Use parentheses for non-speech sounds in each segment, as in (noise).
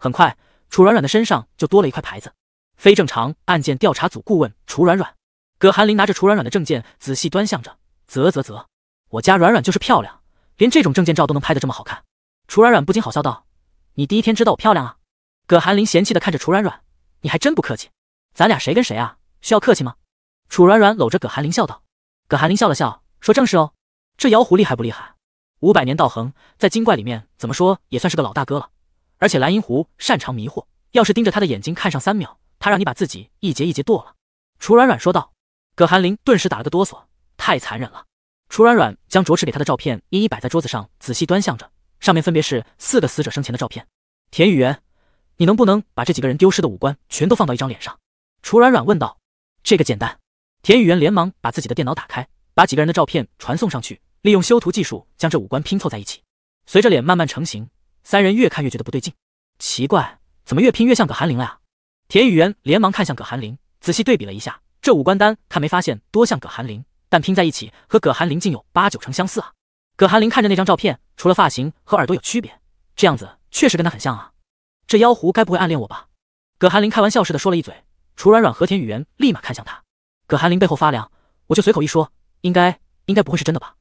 很快，楚软软的身上就多了一块牌子，非正常案件调查组顾问楚软软。葛寒林拿着楚软软的证件仔细端详着，啧啧啧，我家软软就是漂亮，连这种证件照都能拍得这么好看。楚软软不禁好笑道：“你第一天知道我漂亮啊？”葛寒林嫌弃的看着楚软软：“你还真不客气，咱俩谁跟谁啊？需要客气吗？”楚软软搂着葛寒林笑道。葛寒林笑了笑，说：“正事哦，这妖狐厉害不厉害？五百年道恒，在精怪里面怎么说也算是个老大哥了。”而且蓝银狐擅长迷惑，要是盯着他的眼睛看上三秒，他让你把自己一节一节剁了。”楚软软说道。葛寒林顿时打了个哆嗦，太残忍了。楚软软将卓识给他的照片一一摆在桌子上，仔细端详着，上面分别是四个死者生前的照片。田雨原，你能不能把这几个人丢失的五官全都放到一张脸上？”楚软软问道。这个简单。田雨原连忙把自己的电脑打开，把几个人的照片传送上去，利用修图技术将这五官拼凑在一起，随着脸慢慢成型。三人越看越觉得不对劲，奇怪，怎么越拼越像葛寒林了呀？田雨原连忙看向葛寒林，仔细对比了一下，这五官单看没发现多像葛寒林，但拼在一起和葛寒林竟有八九成相似啊！葛寒林看着那张照片，除了发型和耳朵有区别，这样子确实跟他很像啊！这妖狐该不会暗恋我吧？葛寒林开玩笑似的说了一嘴。楚软软和田雨原立马看向他，葛寒林背后发凉，我就随口一说，应该应该不会是真的吧？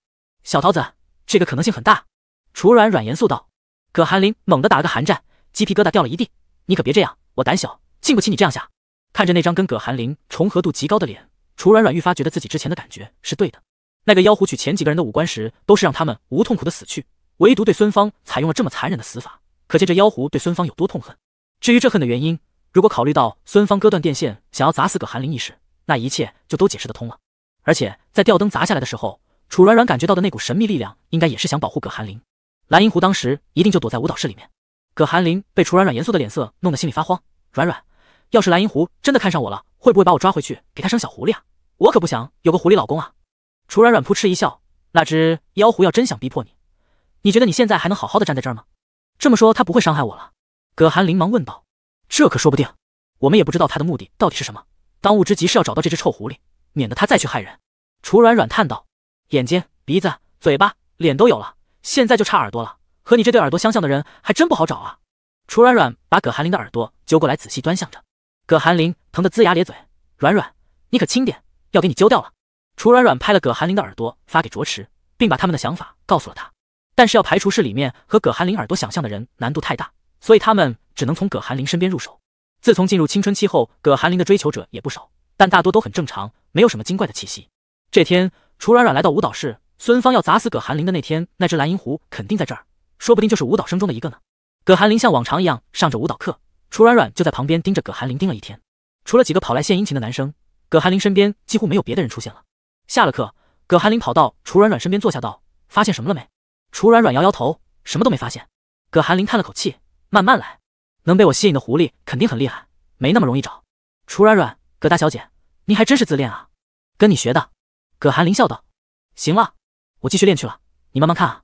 小桃子，这个可能性很大。楚软软严肃道。葛寒林猛地打了个寒战，鸡皮疙瘩掉了一地。你可别这样，我胆小，禁不起你这样下。看着那张跟葛寒林重合度极高的脸，楚软软愈发觉得自己之前的感觉是对的。那个妖狐取前几个人的五官时，都是让他们无痛苦的死去，唯独对孙芳采用了这么残忍的死法，可见这妖狐对孙芳有多痛恨。至于这恨的原因，如果考虑到孙芳割断电线想要砸死葛寒林一事，那一切就都解释得通了。而且在吊灯砸下来的时候，楚软软感觉到的那股神秘力量，应该也是想保护葛寒林。蓝银狐当时一定就躲在舞蹈室里面。葛寒林被楚软软严肃的脸色弄得心里发慌。软软，要是蓝银狐真的看上我了，会不会把我抓回去给他生小狐狸啊？我可不想有个狐狸老公啊！楚软软扑哧一笑：“那只妖狐要真想逼迫你，你觉得你现在还能好好的站在这儿吗？”这么说，他不会伤害我了？葛寒林忙问道：“这可说不定，我们也不知道他的目的到底是什么。当务之急是要找到这只臭狐狸，免得他再去害人。”楚软软叹道：“眼睛、鼻子、嘴巴、脸都有了。”现在就差耳朵了，和你这对耳朵相像的人还真不好找啊！楚软软把葛寒林的耳朵揪过来，仔细端详着。葛寒林疼得龇牙咧嘴，软软，你可轻点，要给你揪掉了！楚软软拍了葛寒林的耳朵，发给卓池，并把他们的想法告诉了他。但是要排除室里面和葛寒林耳朵想象的人，难度太大，所以他们只能从葛寒林身边入手。自从进入青春期后，葛寒林的追求者也不少，但大多都很正常，没有什么精怪的气息。这天，楚软软来到舞蹈室。孙芳要砸死葛寒林的那天，那只蓝银狐肯定在这儿，说不定就是舞蹈生中的一个呢。葛寒林像往常一样上着舞蹈课，楚软软就在旁边盯着葛寒林盯了一天，除了几个跑来献殷勤的男生，葛寒林身边几乎没有别的人出现了。下了课，葛寒林跑到楚软软身边坐下，道：“发现什么了没？”楚软软摇摇头：“什么都没发现。”葛寒林叹了口气：“慢慢来，能被我吸引的狐狸肯定很厉害，没那么容易找。”楚软软：“葛大小姐，您还真是自恋啊，跟你学的。”葛寒林笑道：“行了。”我继续练去了，你慢慢看啊。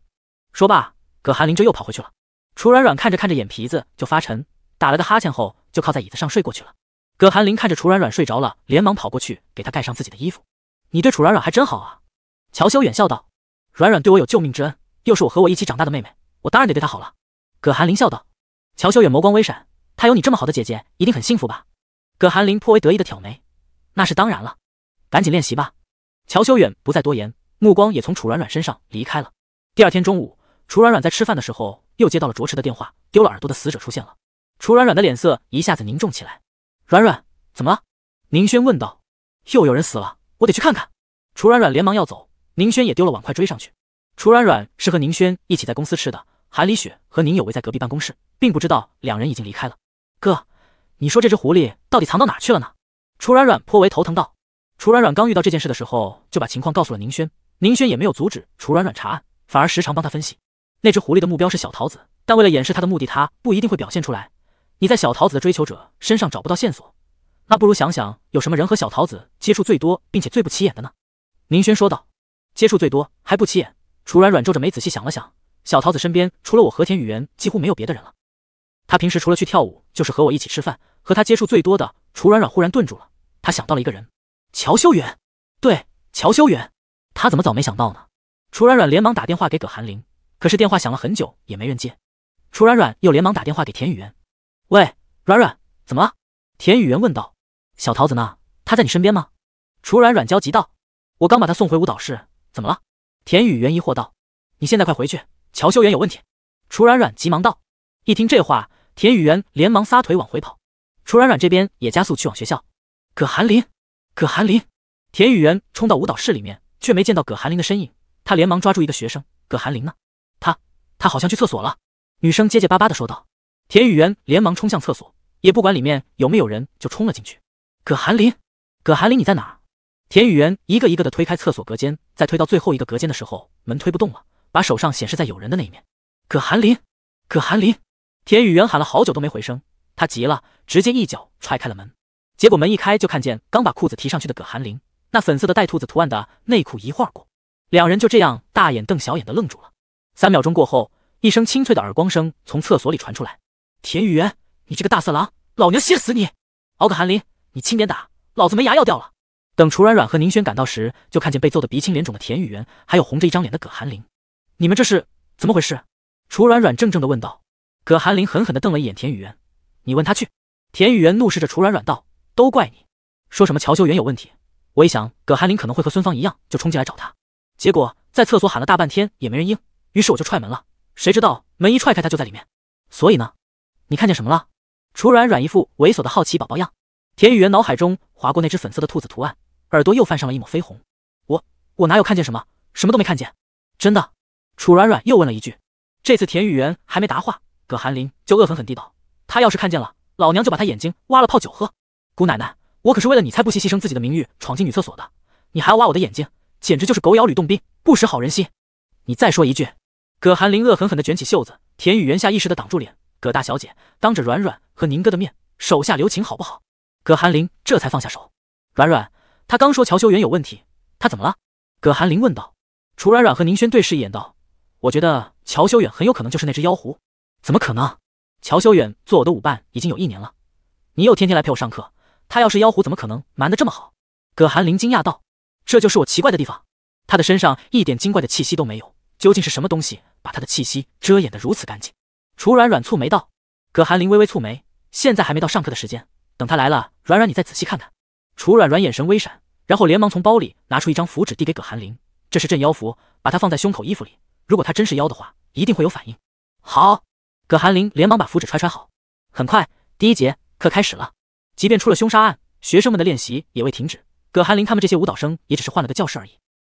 说罢，葛寒林就又跑回去了。楚软软看着看着眼皮子就发沉，打了个哈欠后就靠在椅子上睡过去了。葛寒林看着楚软软睡着了，连忙跑过去给她盖上自己的衣服。你对楚软软还真好啊！乔修远笑道。软软对我有救命之恩，又是我和我一起长大的妹妹，我当然得对她好了。葛寒林笑道。乔修远眸光微闪，她有你这么好的姐姐，一定很幸福吧？葛寒林颇为得意的挑眉，那是当然了。赶紧练习吧。乔修远不再多言。目光也从楚软软身上离开了。第二天中午，楚软软在吃饭的时候又接到了卓驰的电话，丢了耳朵的死者出现了。楚软软的脸色一下子凝重起来。软软，怎么了？宁轩问道。又有人死了，我得去看看。楚软软连忙要走，宁轩也丢了碗筷追上去。楚软软是和宁轩一起在公司吃的，韩离雪和宁有为在隔壁办公室，并不知道两人已经离开了。哥，你说这只狐狸到底藏到哪去了呢？楚软软颇为头疼道。楚软软刚遇到这件事的时候，就把情况告诉了宁轩。宁轩也没有阻止楚软软查案，反而时常帮他分析。那只狐狸的目标是小桃子，但为了掩饰他的目的，他不一定会表现出来。你在小桃子的追求者身上找不到线索，那不如想想有什么人和小桃子接触最多，并且最不起眼的呢？宁轩说道。接触最多还不起眼？楚软软皱着眉仔细想了想。小桃子身边除了我和田雨原，几乎没有别的人了。他平时除了去跳舞，就是和我一起吃饭。和他接触最多的楚软软忽然顿住了，他想到了一个人。乔修远，对，乔修远。他怎么早没想到呢？楚软软连忙打电话给葛寒林，可是电话响了很久也没人接。楚软软又连忙打电话给田雨元。喂，软软，怎么了？田雨元问道。小桃子呢？她在你身边吗？楚软软焦急道。我刚把她送回舞蹈室，怎么了？田雨元疑惑道。你现在快回去，乔修远有问题。楚软软急忙道。一听这话，田雨元连忙撒腿往回跑。楚软软这边也加速去往学校。葛寒林，葛寒林！田雨元冲到舞蹈室里面。却没见到葛寒林的身影，他连忙抓住一个学生：“葛寒林呢？他他好像去厕所了。”女生结结巴巴的说道。田雨原连忙冲向厕所，也不管里面有没有人，就冲了进去。葛寒林，葛寒林，你在哪？田雨原一个一个的推开厕所隔间，在推到最后一个隔间的时候，门推不动了，把手上显示在有人的那一面。葛寒林，葛寒林，田雨原喊了好久都没回声，他急了，直接一脚踹开了门。结果门一开就看见刚把裤子提上去的葛寒林。那粉色的带兔子图案的内裤一晃过，两人就这样大眼瞪小眼的愣住了。三秒钟过后，一声清脆的耳光声从厕所里传出来：“田雨原，你这个大色狼，老娘卸死你！”“敖可寒林，你轻点打，老子门牙要掉了。”等楚软软和宁轩赶到时，就看见被揍得鼻青脸肿的田雨原，还有红着一张脸的葛寒林。你们这是怎么回事？楚软软怔怔地问道。葛寒林狠狠地瞪了一眼田雨原：“你问他去。”田雨原怒视着楚软软道：“都怪你，说什么乔修远有问题。”我一想，葛寒林可能会和孙芳一样，就冲进来找他。结果在厕所喊了大半天也没人应，于是我就踹门了。谁知道门一踹开，他就在里面。所以呢，你看见什么了？楚软软一副猥琐的好奇宝宝样。田雨原脑海中划过那只粉色的兔子图案，耳朵又泛上了一抹绯红。我我哪有看见什么，什么都没看见，真的。楚软软又问了一句。这次田雨原还没答话，葛寒林就恶狠狠地道：“他要是看见了，老娘就把他眼睛挖了泡酒喝，姑奶奶。”我可是为了你才不惜牺牲自己的名誉闯进女厕所的，你还要挖我的眼睛，简直就是狗咬吕洞宾，不识好人心！你再说一句！葛寒林恶狠狠地卷起袖子，田雨原下意识地挡住脸。葛大小姐，当着软软和宁哥的面，手下留情好不好？葛寒林这才放下手。软软，他刚说乔修远有问题，他怎么了？葛寒林问道。楚软软和宁轩对视一眼，道：“我觉得乔修远很有可能就是那只妖狐。”怎么可能？乔修远做我的舞伴已经有一年了，你又天天来陪我上课。他要是妖狐，怎么可能瞒得这么好？葛寒林惊讶道：“这就是我奇怪的地方，他的身上一点精怪的气息都没有，究竟是什么东西把他的气息遮掩得如此干净？”楚软软蹙眉道。葛寒林微微蹙眉：“现在还没到上课的时间，等他来了，软软你再仔细看看。”楚软软眼神微闪，然后连忙从包里拿出一张符纸递给葛寒林：“这是镇妖符，把它放在胸口衣服里，如果他真是妖的话，一定会有反应。”好，葛寒林连忙把符纸揣揣好。很快，第一节课开始了。即便出了凶杀案，学生们的练习也未停止。葛寒林他们这些舞蹈生也只是换了个教室而已。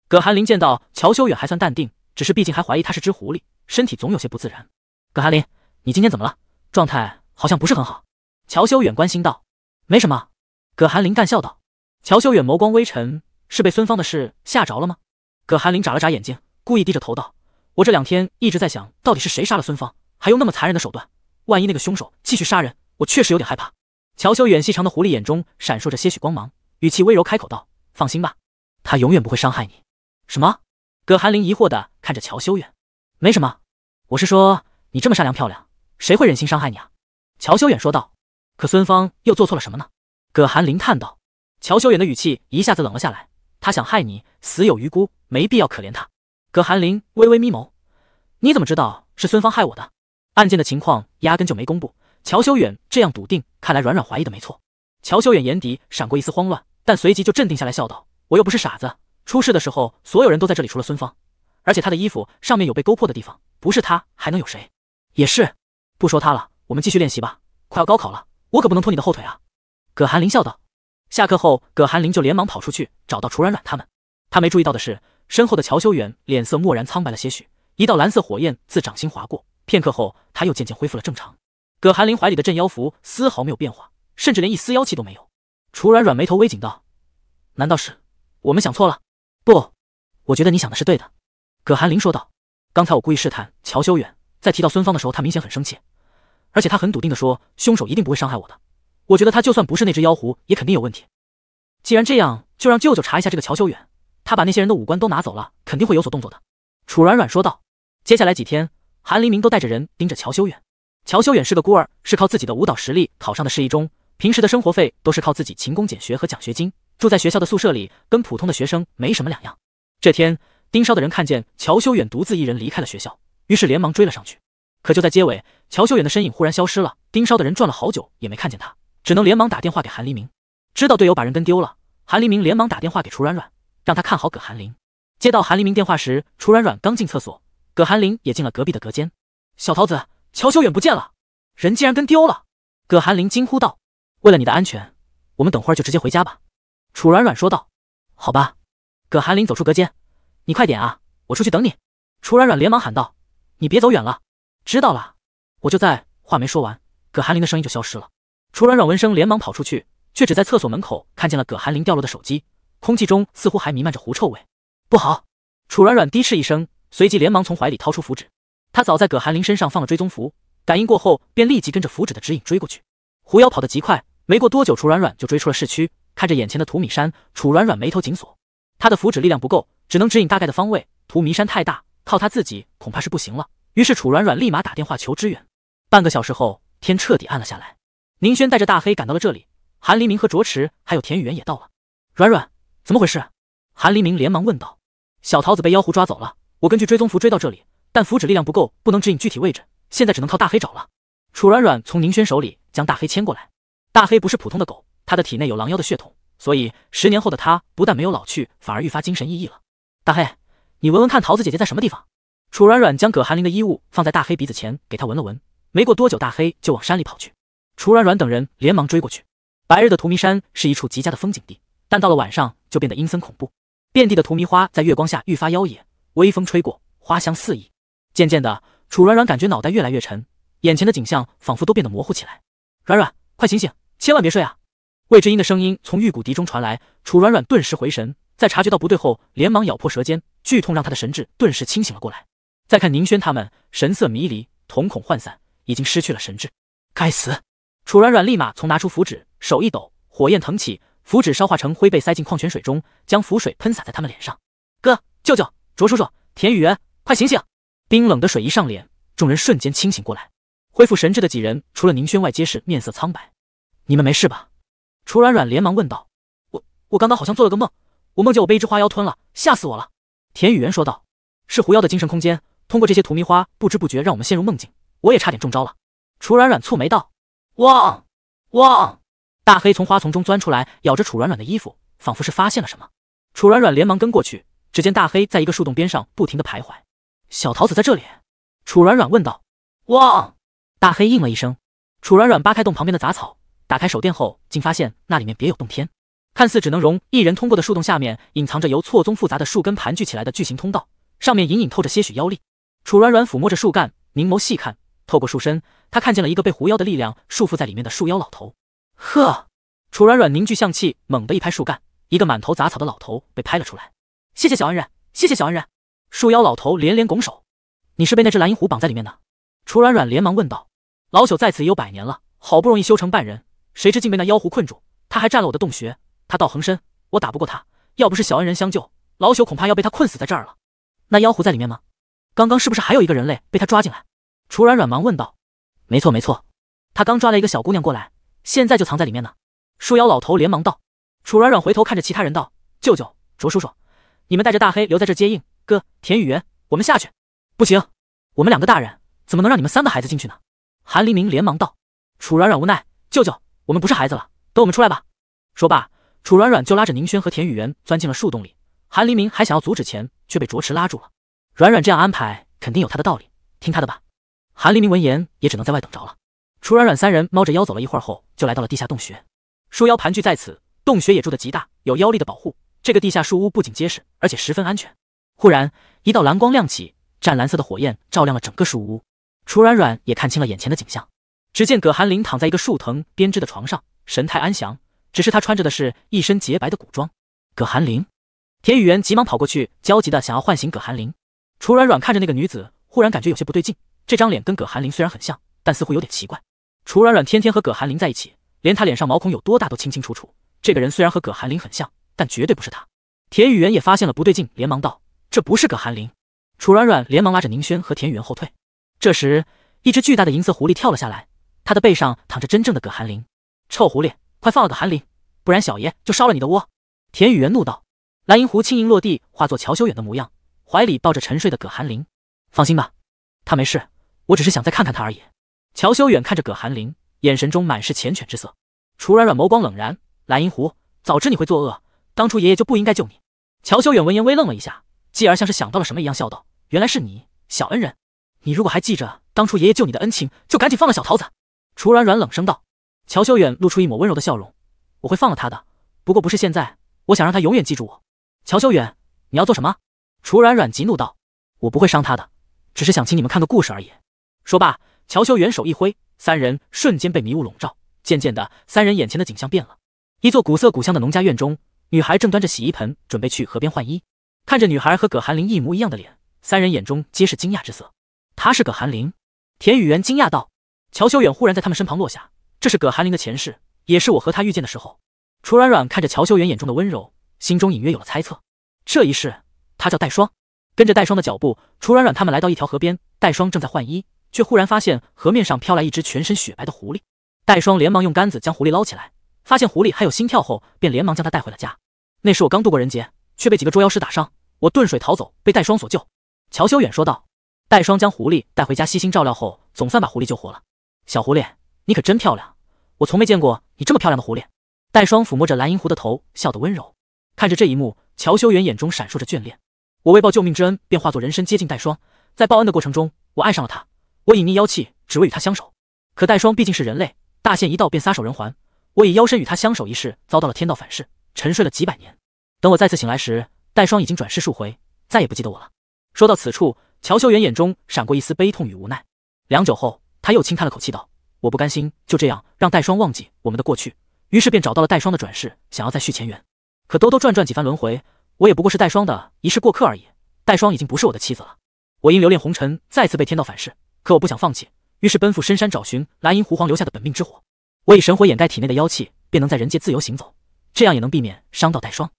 葛寒林见到乔修远还算淡定，只是毕竟还怀疑他是只狐狸，身体总有些不自然。葛寒林，你今天怎么了？状态好像不是很好。乔修远关心道。没什么。葛寒林淡笑道。乔修远眸光微沉，是被孙芳的事吓着了吗？葛寒林眨了眨眼睛，故意低着头道：我这两天一直在想，到底是谁杀了孙芳，还用那么残忍的手段。万一那个凶手继续杀人，我确实有点害怕。乔修远细长的狐狸眼中闪烁着些许光芒，语气温柔开口道：“放心吧，他永远不会伤害你。”什么？葛寒林疑惑的看着乔修远。“没什么，我是说你这么善良漂亮，谁会忍心伤害你啊？”乔修远说道。“可孙芳又做错了什么呢？”葛寒林叹道。乔修远的语气一下子冷了下来：“他想害你，死有余辜，没必要可怜他。”葛寒林微微眯眸：“你怎么知道是孙芳害我的？案件的情况压根就没公布。”乔修远这样笃定，看来软软怀疑的没错。乔修远眼底闪过一丝慌乱，但随即就镇定下来，笑道：“我又不是傻子，出事的时候所有人都在这里，除了孙芳，而且她的衣服上面有被勾破的地方，不是她还能有谁？也是，不说她了，我们继续练习吧。快要高考了，我可不能拖你的后腿啊。”葛寒林笑道。下课后，葛寒林就连忙跑出去找到楚软软他们。他没注意到的是，身后的乔修远脸色蓦然苍白了些许，一道蓝色火焰自掌心划过，片刻后他又渐渐恢复了正常。葛寒林怀里的镇妖符丝毫没有变化，甚至连一丝妖气都没有。楚软软眉头微紧道：“难道是我们想错了？”“不，我觉得你想的是对的。”葛寒林说道。刚才我故意试探乔修远，在提到孙芳的时候，他明显很生气，而且他很笃定的说凶手一定不会伤害我的。我觉得他就算不是那只妖狐，也肯定有问题。既然这样，就让舅舅查一下这个乔修远。他把那些人的五官都拿走了，肯定会有所动作的。”楚软软说道。接下来几天，韩黎明都带着人盯着乔修远。乔修远是个孤儿，是靠自己的舞蹈实力考上的市一中。平时的生活费都是靠自己勤工俭学和奖学金，住在学校的宿舍里，跟普通的学生没什么两样。这天，盯梢的人看见乔修远独自一人离开了学校，于是连忙追了上去。可就在街尾，乔修远的身影忽然消失了。盯梢的人转了好久也没看见他，只能连忙打电话给韩黎明，知道队友把人跟丢了，韩黎明连忙打电话给楚软软，让他看好葛寒林。接到韩黎明电话时，楚软软刚进厕所，葛寒林也进了隔壁的隔间。小桃子。乔修远不见了，人竟然跟丢了！葛寒林惊呼道：“为了你的安全，我们等会儿就直接回家吧。”楚软软说道：“好吧。”葛寒林走出隔间：“你快点啊，我出去等你。”楚软软连忙喊道：“你别走远了！”知道了，我就在……话没说完，葛寒林的声音就消失了。楚软软闻声连忙跑出去，却只在厕所门口看见了葛寒林掉落的手机，空气中似乎还弥漫着狐臭味。不好！楚软软低斥一声，随即连忙从怀里掏出符纸。他早在葛寒林身上放了追踪符，感应过后便立即跟着符纸的指引追过去。狐妖跑得极快，没过多久，楚软软就追出了市区。看着眼前的土米山，楚软软眉头紧锁。他的符纸力量不够，只能指引大概的方位。土米山太大，靠他自己恐怕是不行了。于是楚软软立马打电话求支援。半个小时后，天彻底暗了下来。宁轩带着大黑赶到了这里，韩黎明和卓池还有田雨原也到了。软软，怎么回事？韩黎明连忙问道。小桃子被妖狐抓走了，我根据追踪符追到这里。但符纸力量不够，不能指引具体位置，现在只能靠大黑找了。楚软软从宁轩手里将大黑牵过来。大黑不是普通的狗，它的体内有狼妖的血统，所以十年后的它不但没有老去，反而愈发精神奕奕了。大黑，你闻闻看，桃子姐姐在什么地方？楚软软将葛寒林的衣物放在大黑鼻子前，给他闻了闻。没过多久，大黑就往山里跑去。楚软软等人连忙追过去。白日的荼蘼山是一处极佳的风景地，但到了晚上就变得阴森恐怖。遍地的荼蘼花在月光下愈发妖野，微风吹过，花香四溢。渐渐的，楚软软感觉脑袋越来越沉，眼前的景象仿佛都变得模糊起来。软软，快醒醒，千万别睡啊！魏志音的声音从玉骨笛中传来，楚软软顿时回神，在察觉到不对后，连忙咬破舌尖，剧痛让他的神智顿时清醒了过来。再看宁轩他们，神色迷离，瞳孔涣散，已经失去了神智。该死！楚软软立马从拿出符纸，手一抖，火焰腾起，符纸烧化成灰被塞进矿泉水中，将符水喷洒在他们脸上。哥，舅舅，卓叔叔，田雨元，快醒醒！冰冷的水一上脸，众人瞬间清醒过来。恢复神智的几人，除了宁轩外，皆是面色苍白。你们没事吧？楚软软连忙问道。我我刚刚好像做了个梦，我梦见我被一只花妖吞了，吓死我了。田雨原说道。是狐妖的精神空间，通过这些荼蘼花，不知不觉让我们陷入梦境。我也差点中招了。楚软软蹙眉道。汪汪！大黑从花丛中钻出来，咬着楚软软的衣服，仿佛是发现了什么。楚软软连忙跟过去，只见大黑在一个树洞边上不停的徘徊。小桃子在这里，楚软软问道。哇，大黑应了一声。楚软软扒开洞旁边的杂草，打开手电后，竟发现那里面别有洞天。看似只能容一人通过的树洞下面，隐藏着由错综复杂的树根盘踞起来的巨型通道，上面隐隐透着些许妖力。楚软软抚摸着树干，凝眸细看，透过树身，他看见了一个被狐妖的力量束缚在里面的树妖老头。呵，楚软软凝聚象气，猛地一拍树干，一个满头杂草的老头被拍了出来。谢谢小恩人，谢谢小恩人。树妖老头连连拱手：“你是被那只蓝银狐绑在里面的？”楚软软连忙问道：“老朽在此已有百年了，好不容易修成半人，谁知竟被那妖狐困住。他还占了我的洞穴，他道横深，我打不过他。要不是小恩人相救，老朽恐怕要被他困死在这儿了。”“那妖狐在里面吗？刚刚是不是还有一个人类被他抓进来？”楚软软忙问道。“没错，没错，他刚抓了一个小姑娘过来，现在就藏在里面呢。”树妖老头连忙道。楚软软回头看着其他人道：“舅舅，卓叔叔，你们带着大黑留在这接应。”哥，田雨原，我们下去，不行，我们两个大人怎么能让你们三个孩子进去呢？韩黎明连忙道。楚软软无奈，舅舅，我们不是孩子了，等我们出来吧。说罢，楚软软就拉着宁轩和田雨原钻进了树洞里。韩黎明还想要阻止，前却被卓迟拉住了。软软这样安排肯定有他的道理，听他的吧。韩黎明闻言也只能在外等着了。楚软软三人猫着腰走了一会儿后，就来到了地下洞穴。树妖盘踞在此，洞穴也筑的极大，有妖力的保护。这个地下树屋不仅结实，而且十分安全。忽然，一道蓝光亮起，湛蓝色的火焰照亮了整个树屋。楚软软也看清了眼前的景象，只见葛寒林躺在一个树藤编织的床上，神态安详。只是他穿着的是一身洁白的古装。葛寒林，田雨原急忙跑过去，焦急的想要唤醒葛寒林。楚软软看着那个女子，忽然感觉有些不对劲。这张脸跟葛寒林虽然很像，但似乎有点奇怪。楚软软天天和葛寒林在一起，连他脸上毛孔有多大都清清楚楚。这个人虽然和葛寒林很像，但绝对不是他。田雨原也发现了不对劲，连忙道。这不是葛寒林，楚软软连忙拉着宁轩和田雨元后退。这时，一只巨大的银色狐狸跳了下来，它的背上躺着真正的葛寒林。臭狐狸，快放了葛寒林，不然小爷就烧了你的窝！田雨元怒道。蓝银狐轻盈落地，化作乔修远的模样，怀里抱着沉睡的葛寒林。放心吧，他没事，我只是想再看看他而已。乔修远看着葛寒林，眼神中满是缱绻之色。楚软软眸光冷然，蓝银狐，早知你会作恶，当初爷爷就不应该救你。乔修远闻言微愣了一下。继而像是想到了什么一样笑道：“原来是你，小恩人。你如果还记着当初爷爷救你的恩情，就赶紧放了小桃子。”楚软软冷声道。乔修远露出一抹温柔的笑容：“我会放了他的，不过不是现在。我想让他永远记住我。”乔修远，你要做什么？”楚软软急怒道：“我不会伤他的，只是想请你们看个故事而已。”说罢，乔修远手一挥，三人瞬间被迷雾笼罩。渐渐的，三人眼前的景象变了。一座古色古香的农家院中，女孩正端着洗衣盆准备去河边换衣。看着女孩和葛寒林一模一样的脸，三人眼中皆是惊讶之色。她是葛寒林，田雨原惊讶道。乔修远忽然在他们身旁落下，这是葛寒林的前世，也是我和他遇见的时候。楚软软看着乔修远眼中的温柔，心中隐约有了猜测。这一世，他叫戴霜。跟着戴霜的脚步，楚软软他们来到一条河边，戴霜正在换衣，却忽然发现河面上飘来一只全身雪白的狐狸。戴霜连忙用杆子将狐狸捞起来，发现狐狸还有心跳后，便连忙将他带回了家。那时我刚度过人劫。却被几个捉妖师打伤，我遁水逃走，被戴霜所救。乔修远说道。戴霜将狐狸带回家，悉心照料后，总算把狐狸救活了。小狐狸，你可真漂亮，我从没见过你这么漂亮的狐狸。戴霜抚摸着蓝银狐的头，笑得温柔。看着这一幕，乔修远眼中闪烁着眷恋。我为报救命之恩，便化作人身接近戴霜，在报恩的过程中，我爱上了他，我隐匿妖气，只为与他相守。可戴霜毕竟是人类，大限一到便撒手人寰。我以妖身与他相守一事，遭到了天道反噬，沉睡了几百年。等我再次醒来时，戴霜已经转世数回，再也不记得我了。说到此处，乔修远眼中闪过一丝悲痛与无奈。良久后，他又轻叹了口气道：“我不甘心就这样让戴霜忘记我们的过去，于是便找到了戴霜的转世，想要再续前缘。可兜兜转转几番轮回，我也不过是戴霜的一世过客而已。戴霜已经不是我的妻子了。我因留恋红尘，再次被天道反噬。可我不想放弃，于是奔赴深山找寻蓝银狐皇留下的本命之火。我以神火掩盖体内的妖气，便能在人界自由行走，这样也能避免伤到戴霜。”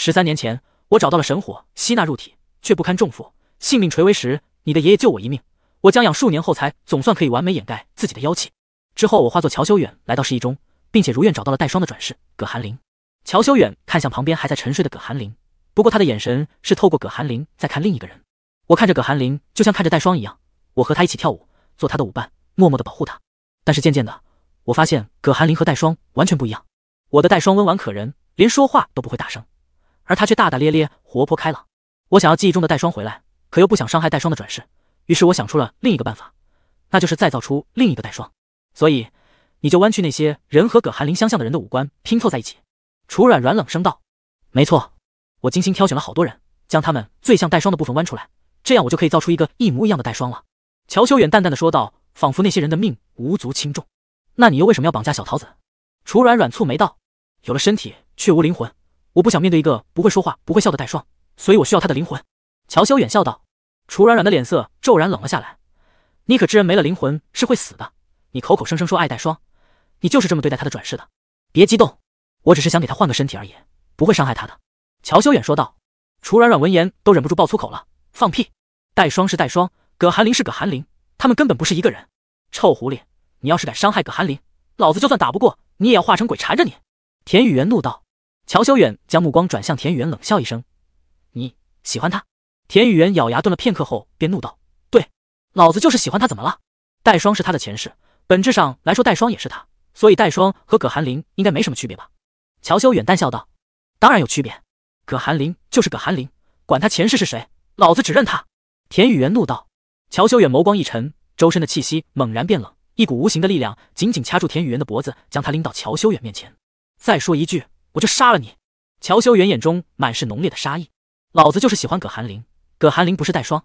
十三年前，我找到了神火，吸纳入体，却不堪重负，性命垂危时，你的爷爷救我一命。我将养数年后，才总算可以完美掩盖自己的妖气。之后，我化作乔修远来到市一中，并且如愿找到了戴霜的转世葛寒林。乔修远看向旁边还在沉睡的葛寒林，不过他的眼神是透过葛寒林在看另一个人。我看着葛寒林，就像看着戴霜一样。我和他一起跳舞，做他的舞伴，默默的保护他。但是渐渐的，我发现葛寒林和戴霜完全不一样。我的戴霜温婉可人，连说话都不会大声。而他却大大咧咧、活泼开朗。我想要记忆中的戴霜回来，可又不想伤害戴霜的转世，于是我想出了另一个办法，那就是再造出另一个戴霜。所以，你就弯曲那些人和葛寒林相像的人的五官拼凑在一起。楚软软冷声道：“没错，我精心挑选了好多人，将他们最像戴霜的部分弯出来，这样我就可以造出一个一模一样的戴霜了。”乔修远淡淡的说道，仿佛那些人的命无足轻重。那你又为什么要绑架小桃子？”楚软软蹙眉道：“有了身体却无灵魂。”我不想面对一个不会说话、不会笑的戴霜，所以我需要他的灵魂。”乔修远笑道。楚软软的脸色骤然冷了下来：“你可知人没了灵魂是会死的？你口口声声说爱戴霜，你就是这么对待她的转世的？别激动，我只是想给她换个身体而已，不会伤害她的。”乔修远说道。楚软软闻言都忍不住爆粗口了：“放屁！戴霜是戴霜，葛寒林是葛寒林，他们根本不是一个人！臭狐狸，你要是敢伤害葛寒林，老子就算打不过你，也要化成鬼缠着你！”田雨原怒道。乔修远将目光转向田雨元，冷笑一声：“你喜欢他？”田雨元咬牙顿了片刻后，便怒道：“对，老子就是喜欢他，怎么了？”戴霜是他的前世，本质上来说，戴霜也是他，所以戴霜和葛寒林应该没什么区别吧？”乔修远淡笑道：“当然有区别，葛寒林就是葛寒林，管他前世是谁，老子只认他。”田雨元怒道。乔修远眸光一沉，周身的气息猛然变冷，一股无形的力量紧紧掐住田雨元的脖子，将他拎到乔修远面前。再说一句。我就杀了你！乔修远眼中满是浓烈的杀意，老子就是喜欢葛寒林，葛寒林不是带霜，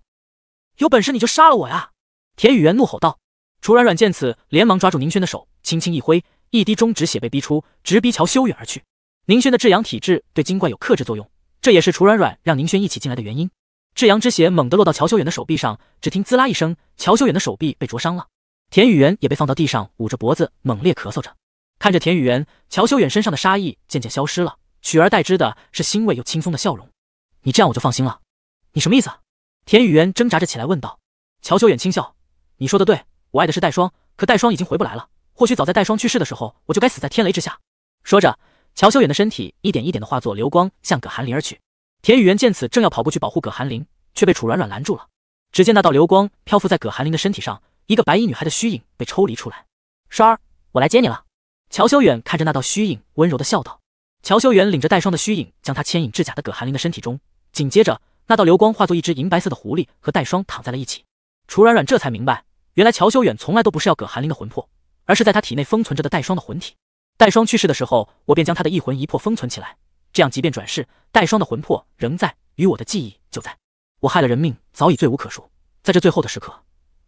有本事你就杀了我呀！田雨原怒吼道。楚软软见此，连忙抓住宁轩的手，轻轻一挥，一滴中指血被逼出，直逼乔修远而去。宁轩的至阳体质对精怪有克制作用，这也是楚软软让宁轩一起进来的原因。至阳之血猛地落到乔修远的手臂上，只听滋啦一声，乔修远的手臂被灼伤了。田雨原也被放到地上，捂着脖子猛烈咳嗽着。看着田雨原，乔修远身上的杀意渐渐消失了，取而代之的是欣慰又轻松的笑容。你这样我就放心了。你什么意思？田雨原挣扎着起来问道。乔修远轻笑：“你说的对，我爱的是戴霜，可戴霜已经回不来了。或许早在戴霜去世的时候，我就该死在天雷之下。”说着，乔修远的身体一点一点的化作流光，向葛寒林而去。田雨原见此，正要跑过去保护葛寒林，却被楚软软拦住了。只见那道流光漂浮在葛寒林的身体上，一个白衣女孩的虚影被抽离出来。双儿，我来接你了。乔修远看着那道虚影，温柔的笑道。乔修远领着戴霜的虚影，将他牵引至假的葛寒林的身体中。紧接着，那道流光化作一只银白色的狐狸，和戴霜躺在了一起。楚软软这才明白，原来乔修远从来都不是要葛寒林的魂魄，而是在他体内封存着的戴霜的魂体。戴霜去世的时候，我便将他的一魂一魄封存起来。这样，即便转世，戴霜的魂魄仍在，与我的记忆就在。我害了人命，早已罪无可恕。在这最后的时刻，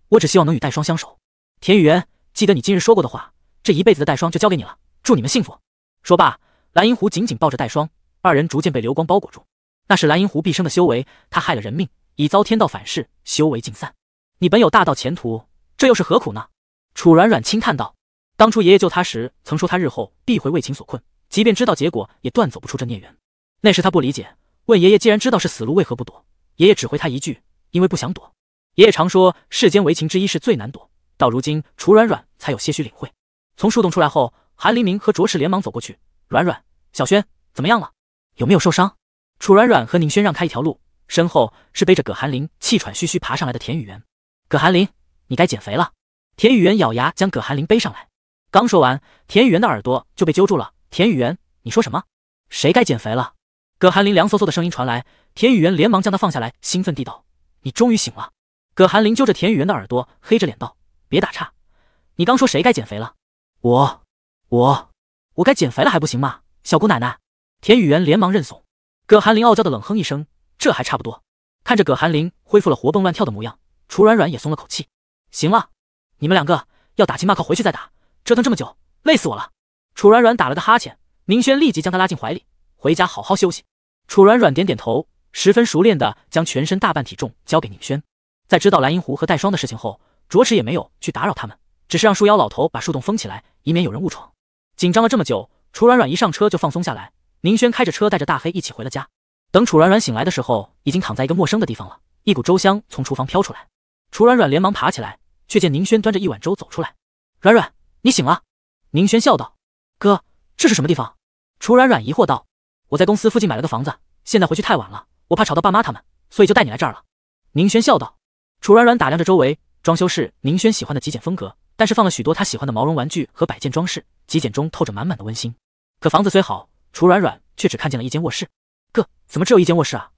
我只希望能与戴霜相守。田雨原，记得你今日说过的话。这一辈子的戴霜就交给你了，祝你们幸福。说罢，蓝银狐紧紧抱着戴霜，二人逐渐被流光包裹住。那是蓝银狐毕生的修为，他害了人命，已遭天道反噬，修为尽散。你本有大道前途，这又是何苦呢？楚软软轻叹道：“当初爷爷救他时，曾说他日后必会为情所困，即便知道结果，也断走不出这孽缘。那时他不理解，问爷爷：既然知道是死路，为何不躲？爷爷只回他一句：因为不想躲。爷爷常说，世间为情之一是最难躲。到如今，楚软软才有些许领会。”从树洞出来后，韩黎明和卓氏连忙走过去。软软、小轩怎么样了？有没有受伤？楚软软和宁轩让开一条路，身后是背着葛寒林气喘吁吁爬上来的田雨原。葛寒林，你该减肥了。田雨原咬牙将葛寒林背上来。刚说完，田雨原的耳朵就被揪住了。田雨原，你说什么？谁该减肥了？葛寒林凉飕飕的声音传来，田雨原连忙将他放下来，兴奋地道：“你终于醒了。”葛寒林揪着田雨原的耳朵，黑着脸道：“别打岔，你刚说谁该减肥了？”我，我，我该减肥了还不行吗？小姑奶奶，田雨媛连忙认怂。葛寒林傲娇的冷哼一声，这还差不多。看着葛寒林恢复了活蹦乱跳的模样，楚软软也松了口气。行了，你们两个要打情骂俏回去再打，折腾这么久，累死我了。楚软软打了个哈欠，宁轩立即将她拉进怀里，回家好好休息。楚软软点点头，十分熟练的将全身大半体重交给宁轩。在知道蓝银狐和戴霜的事情后，着实也没有去打扰他们。只是让树妖老头把树洞封起来，以免有人误闯。紧张了这么久，楚软软一上车就放松下来。宁轩开着车带着大黑一起回了家。等楚软软醒来的时候，已经躺在一个陌生的地方了。一股粥香从厨房飘出来，楚软软连忙爬起来，却见宁轩端着一碗粥走出来。软软，你醒了。宁轩笑道。哥，这是什么地方？楚软软疑惑道。我在公司附近买了个房子，现在回去太晚了，我怕吵到爸妈他们，所以就带你来这儿了。宁轩笑道。楚软软打量着周围，装修是宁轩喜欢的极简风格。但是放了许多他喜欢的毛绒玩具和摆件装饰，极简中透着满满的温馨。可房子虽好，楚软软却只看见了一间卧室。哥，怎么只有一间卧室啊？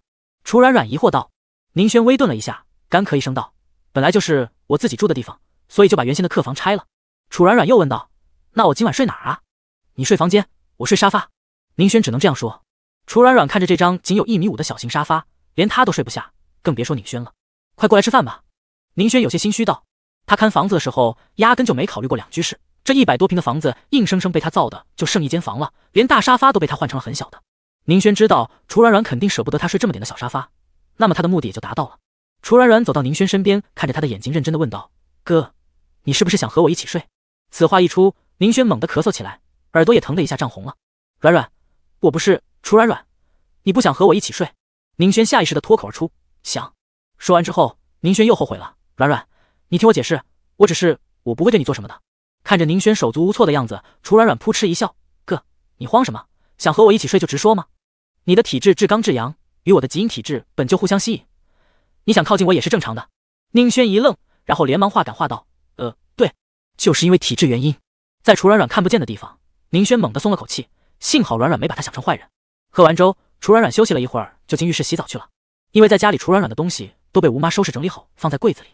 楚软软疑惑道。宁轩微顿了一下，干咳一声道：“本来就是我自己住的地方，所以就把原先的客房拆了。”楚软软又问道：“那我今晚睡哪儿啊？”“你睡房间，我睡沙发。”宁轩只能这样说。楚软软看着这张仅有一米五的小型沙发，连他都睡不下，更别说宁轩了。快过来吃饭吧。宁轩有些心虚道。他看房子的时候，压根就没考虑过两居室。这一百多平的房子，硬生生被他造的就剩一间房了，连大沙发都被他换成了很小的。宁轩知道楚软软肯定舍不得他睡这么点的小沙发，那么他的目的也就达到了。楚软软走到宁轩身边，看着他的眼睛，认真的问道：“哥，你是不是想和我一起睡？”此话一出，宁轩猛地咳嗽起来，耳朵也疼的一下涨红了。软软，我不是楚软软，你不想和我一起睡？宁轩下意识的脱口而出：“想。”说完之后，宁轩又后悔了。软软。你听我解释，我只是我不会对你做什么的。看着宁轩手足无措的样子，楚软软扑哧一笑：“哥，你慌什么？想和我一起睡就直说嘛。你的体质至刚至阳，与我的极阴体质本就互相吸引，你想靠近我也是正常的。”宁轩一愣，然后连忙话赶话道：“呃，对，就是因为体质原因。”在楚软软看不见的地方，宁轩猛地松了口气，幸好软软没把他想成坏人。喝完粥，楚软软休息了一会儿，就进浴室洗澡去了。因为在家里，楚软软的东西都被吴妈收拾整理好，放在柜子里。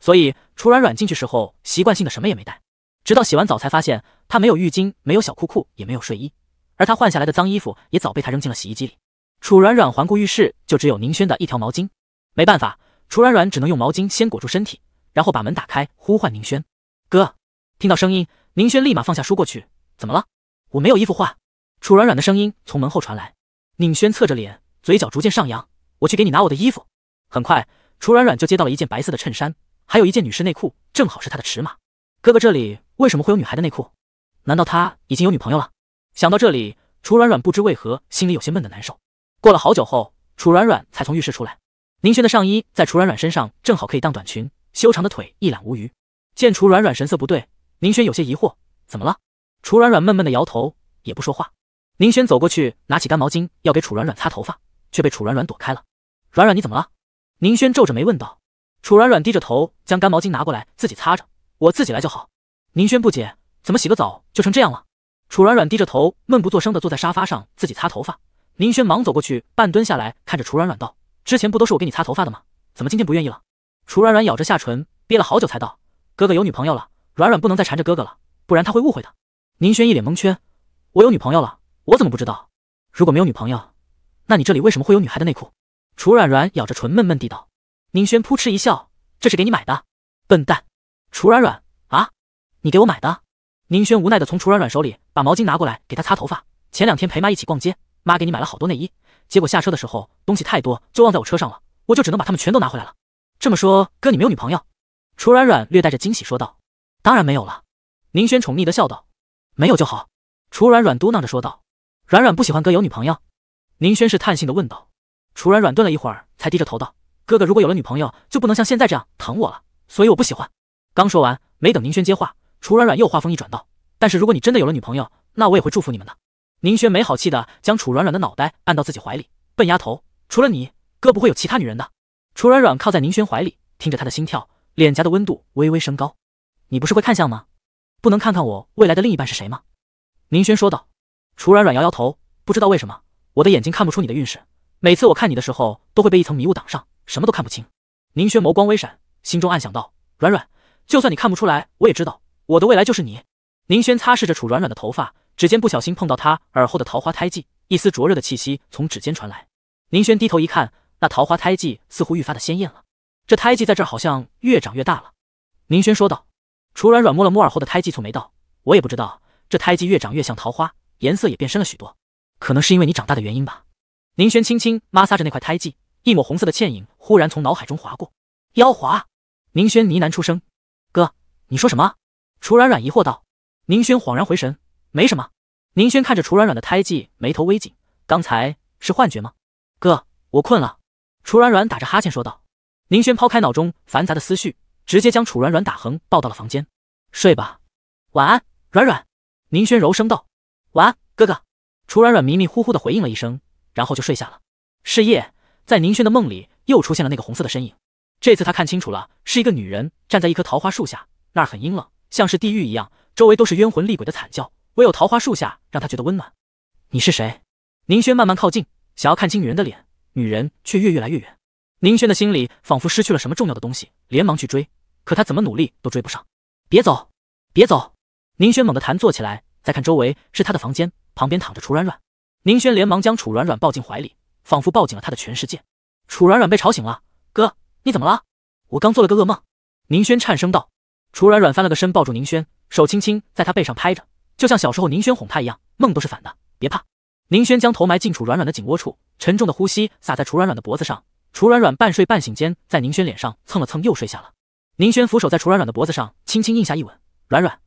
所以楚软软进去时候，习惯性的什么也没带，直到洗完澡才发现他没有浴巾，没有小裤裤，也没有睡衣，而他换下来的脏衣服也早被他扔进了洗衣机里。楚软软环顾浴室，就只有宁轩的一条毛巾。没办法，楚软软只能用毛巾先裹住身体，然后把门打开，呼唤宁轩哥。听到声音，宁轩立马放下书过去，怎么了？我没有衣服换。楚软软的声音从门后传来。宁轩侧着脸，嘴角逐渐上扬。我去给你拿我的衣服。很快，楚软软就接到了一件白色的衬衫。还有一件女士内裤，正好是她的尺码。哥哥这里为什么会有女孩的内裤？难道他已经有女朋友了？想到这里，楚软软不知为何心里有些闷的难受。过了好久后，楚软软才从浴室出来。宁轩的上衣在楚软软身上正好可以当短裙，修长的腿一览无余。见楚软软神色不对，宁轩有些疑惑：“怎么了？”楚软软闷闷的摇头，也不说话。宁轩走过去，拿起干毛巾要给楚软软擦头发，却被楚软软躲开了。“软软，你怎么了？”宁轩皱着眉问道。楚软软低着头，将干毛巾拿过来，自己擦着。我自己来就好。宁轩不解，怎么洗个澡就成这样了？楚软软低着头，闷不作声的坐在沙发上，自己擦头发。宁轩忙走过去，半蹲下来，看着楚软软道：“之前不都是我给你擦头发的吗？怎么今天不愿意了？”楚软软咬着下唇，憋了好久才道：“哥哥有女朋友了，软软不能再缠着哥哥了，不然他会误会的。”宁轩一脸蒙圈：“我有女朋友了，我怎么不知道？如果没有女朋友，那你这里为什么会有女孩的内裤？”楚软软咬着唇，闷闷地道。宁轩扑哧一笑：“这是给你买的，笨蛋。”楚软软啊，你给我买的。宁轩无奈的从楚软软手里把毛巾拿过来，给她擦头发。前两天陪妈一起逛街，妈给你买了好多内衣，结果下车的时候东西太多，就忘在我车上了，我就只能把它们全都拿回来了。这么说，哥你没有女朋友？楚软软略带着惊喜说道：“当然没有了。”宁轩宠溺的笑道：“没有就好。”楚软软嘟囔着说道：“软软不喜欢哥有女朋友。”宁轩是叹性的问道：“楚软软顿了一会儿，才低着头道。”哥哥如果有了女朋友，就不能像现在这样疼我了，所以我不喜欢。刚说完，没等宁轩接话，楚软软又话锋一转道：“但是如果你真的有了女朋友，那我也会祝福你们的。”宁轩没好气的将楚软软的脑袋按到自己怀里：“笨丫头，除了你，哥不会有其他女人的。”楚软软靠在宁轩怀里，听着他的心跳，脸颊的温度微微升高。你不是会看相吗？不能看看我未来的另一半是谁吗？宁轩说道。楚软软摇摇头，不知道为什么，我的眼睛看不出你的运势，每次我看你的时候，都会被一层迷雾挡上。什么都看不清，宁轩眸光微闪，心中暗想道：“软软，就算你看不出来，我也知道，我的未来就是你。”宁轩擦拭着楚软软的头发，指尖不小心碰到她耳后的桃花胎记，一丝灼热的气息从指尖传来。宁轩低头一看，那桃花胎记似乎愈发的鲜艳了，这胎记在这儿好像越长越大了。宁轩说道：“楚软软摸了摸耳后的胎记，蹙眉道：‘我也不知道，这胎记越长越像桃花，颜色也变深了许多，可能是因为你长大的原因吧。’”宁轩轻轻抹挲着那块胎记。一抹红色的倩影忽然从脑海中划过，妖华。宁轩呢喃出声：“哥，你说什么？”楚软软疑惑道。宁轩恍然回神：“没什么。”宁轩看着楚软软的胎记，眉头微紧：“刚才是幻觉吗？”“哥，我困了。”楚软软打着哈欠说道。宁轩抛开脑中繁杂的思绪，直接将楚软软打横抱到了房间：“睡吧，晚安，软软。”宁轩柔声道：“晚安，哥哥。”楚软软迷迷糊糊的回应了一声，然后就睡下了。是夜。在宁轩的梦里，又出现了那个红色的身影。这次他看清楚了，是一个女人站在一棵桃花树下，那儿很阴冷，像是地狱一样，周围都是冤魂厉鬼的惨叫，唯有桃花树下让他觉得温暖。你是谁？宁轩慢慢靠近，想要看清女人的脸，女人却越越来越远。宁轩的心里仿佛失去了什么重要的东西，连忙去追，可他怎么努力都追不上。别走，别走！宁轩猛地弹坐起来，再看周围是他的房间，旁边躺着楚软软。宁轩连忙将楚软软抱进怀里。仿佛抱紧了他的全世界，楚软软被吵醒了。哥，你怎么了？我刚做了个噩梦。宁轩颤声道。楚软软翻了个身，抱住宁轩，手轻轻在他背上拍着，就像小时候宁轩哄他一样。梦都是反的，别怕。宁轩将头埋进楚软软的颈窝处，沉重的呼吸洒在楚软软的脖子上。楚软软半睡半醒间，在宁轩脸上蹭了蹭，又睡下了。宁轩扶手在楚软软的脖子上，轻轻印下一吻。软软，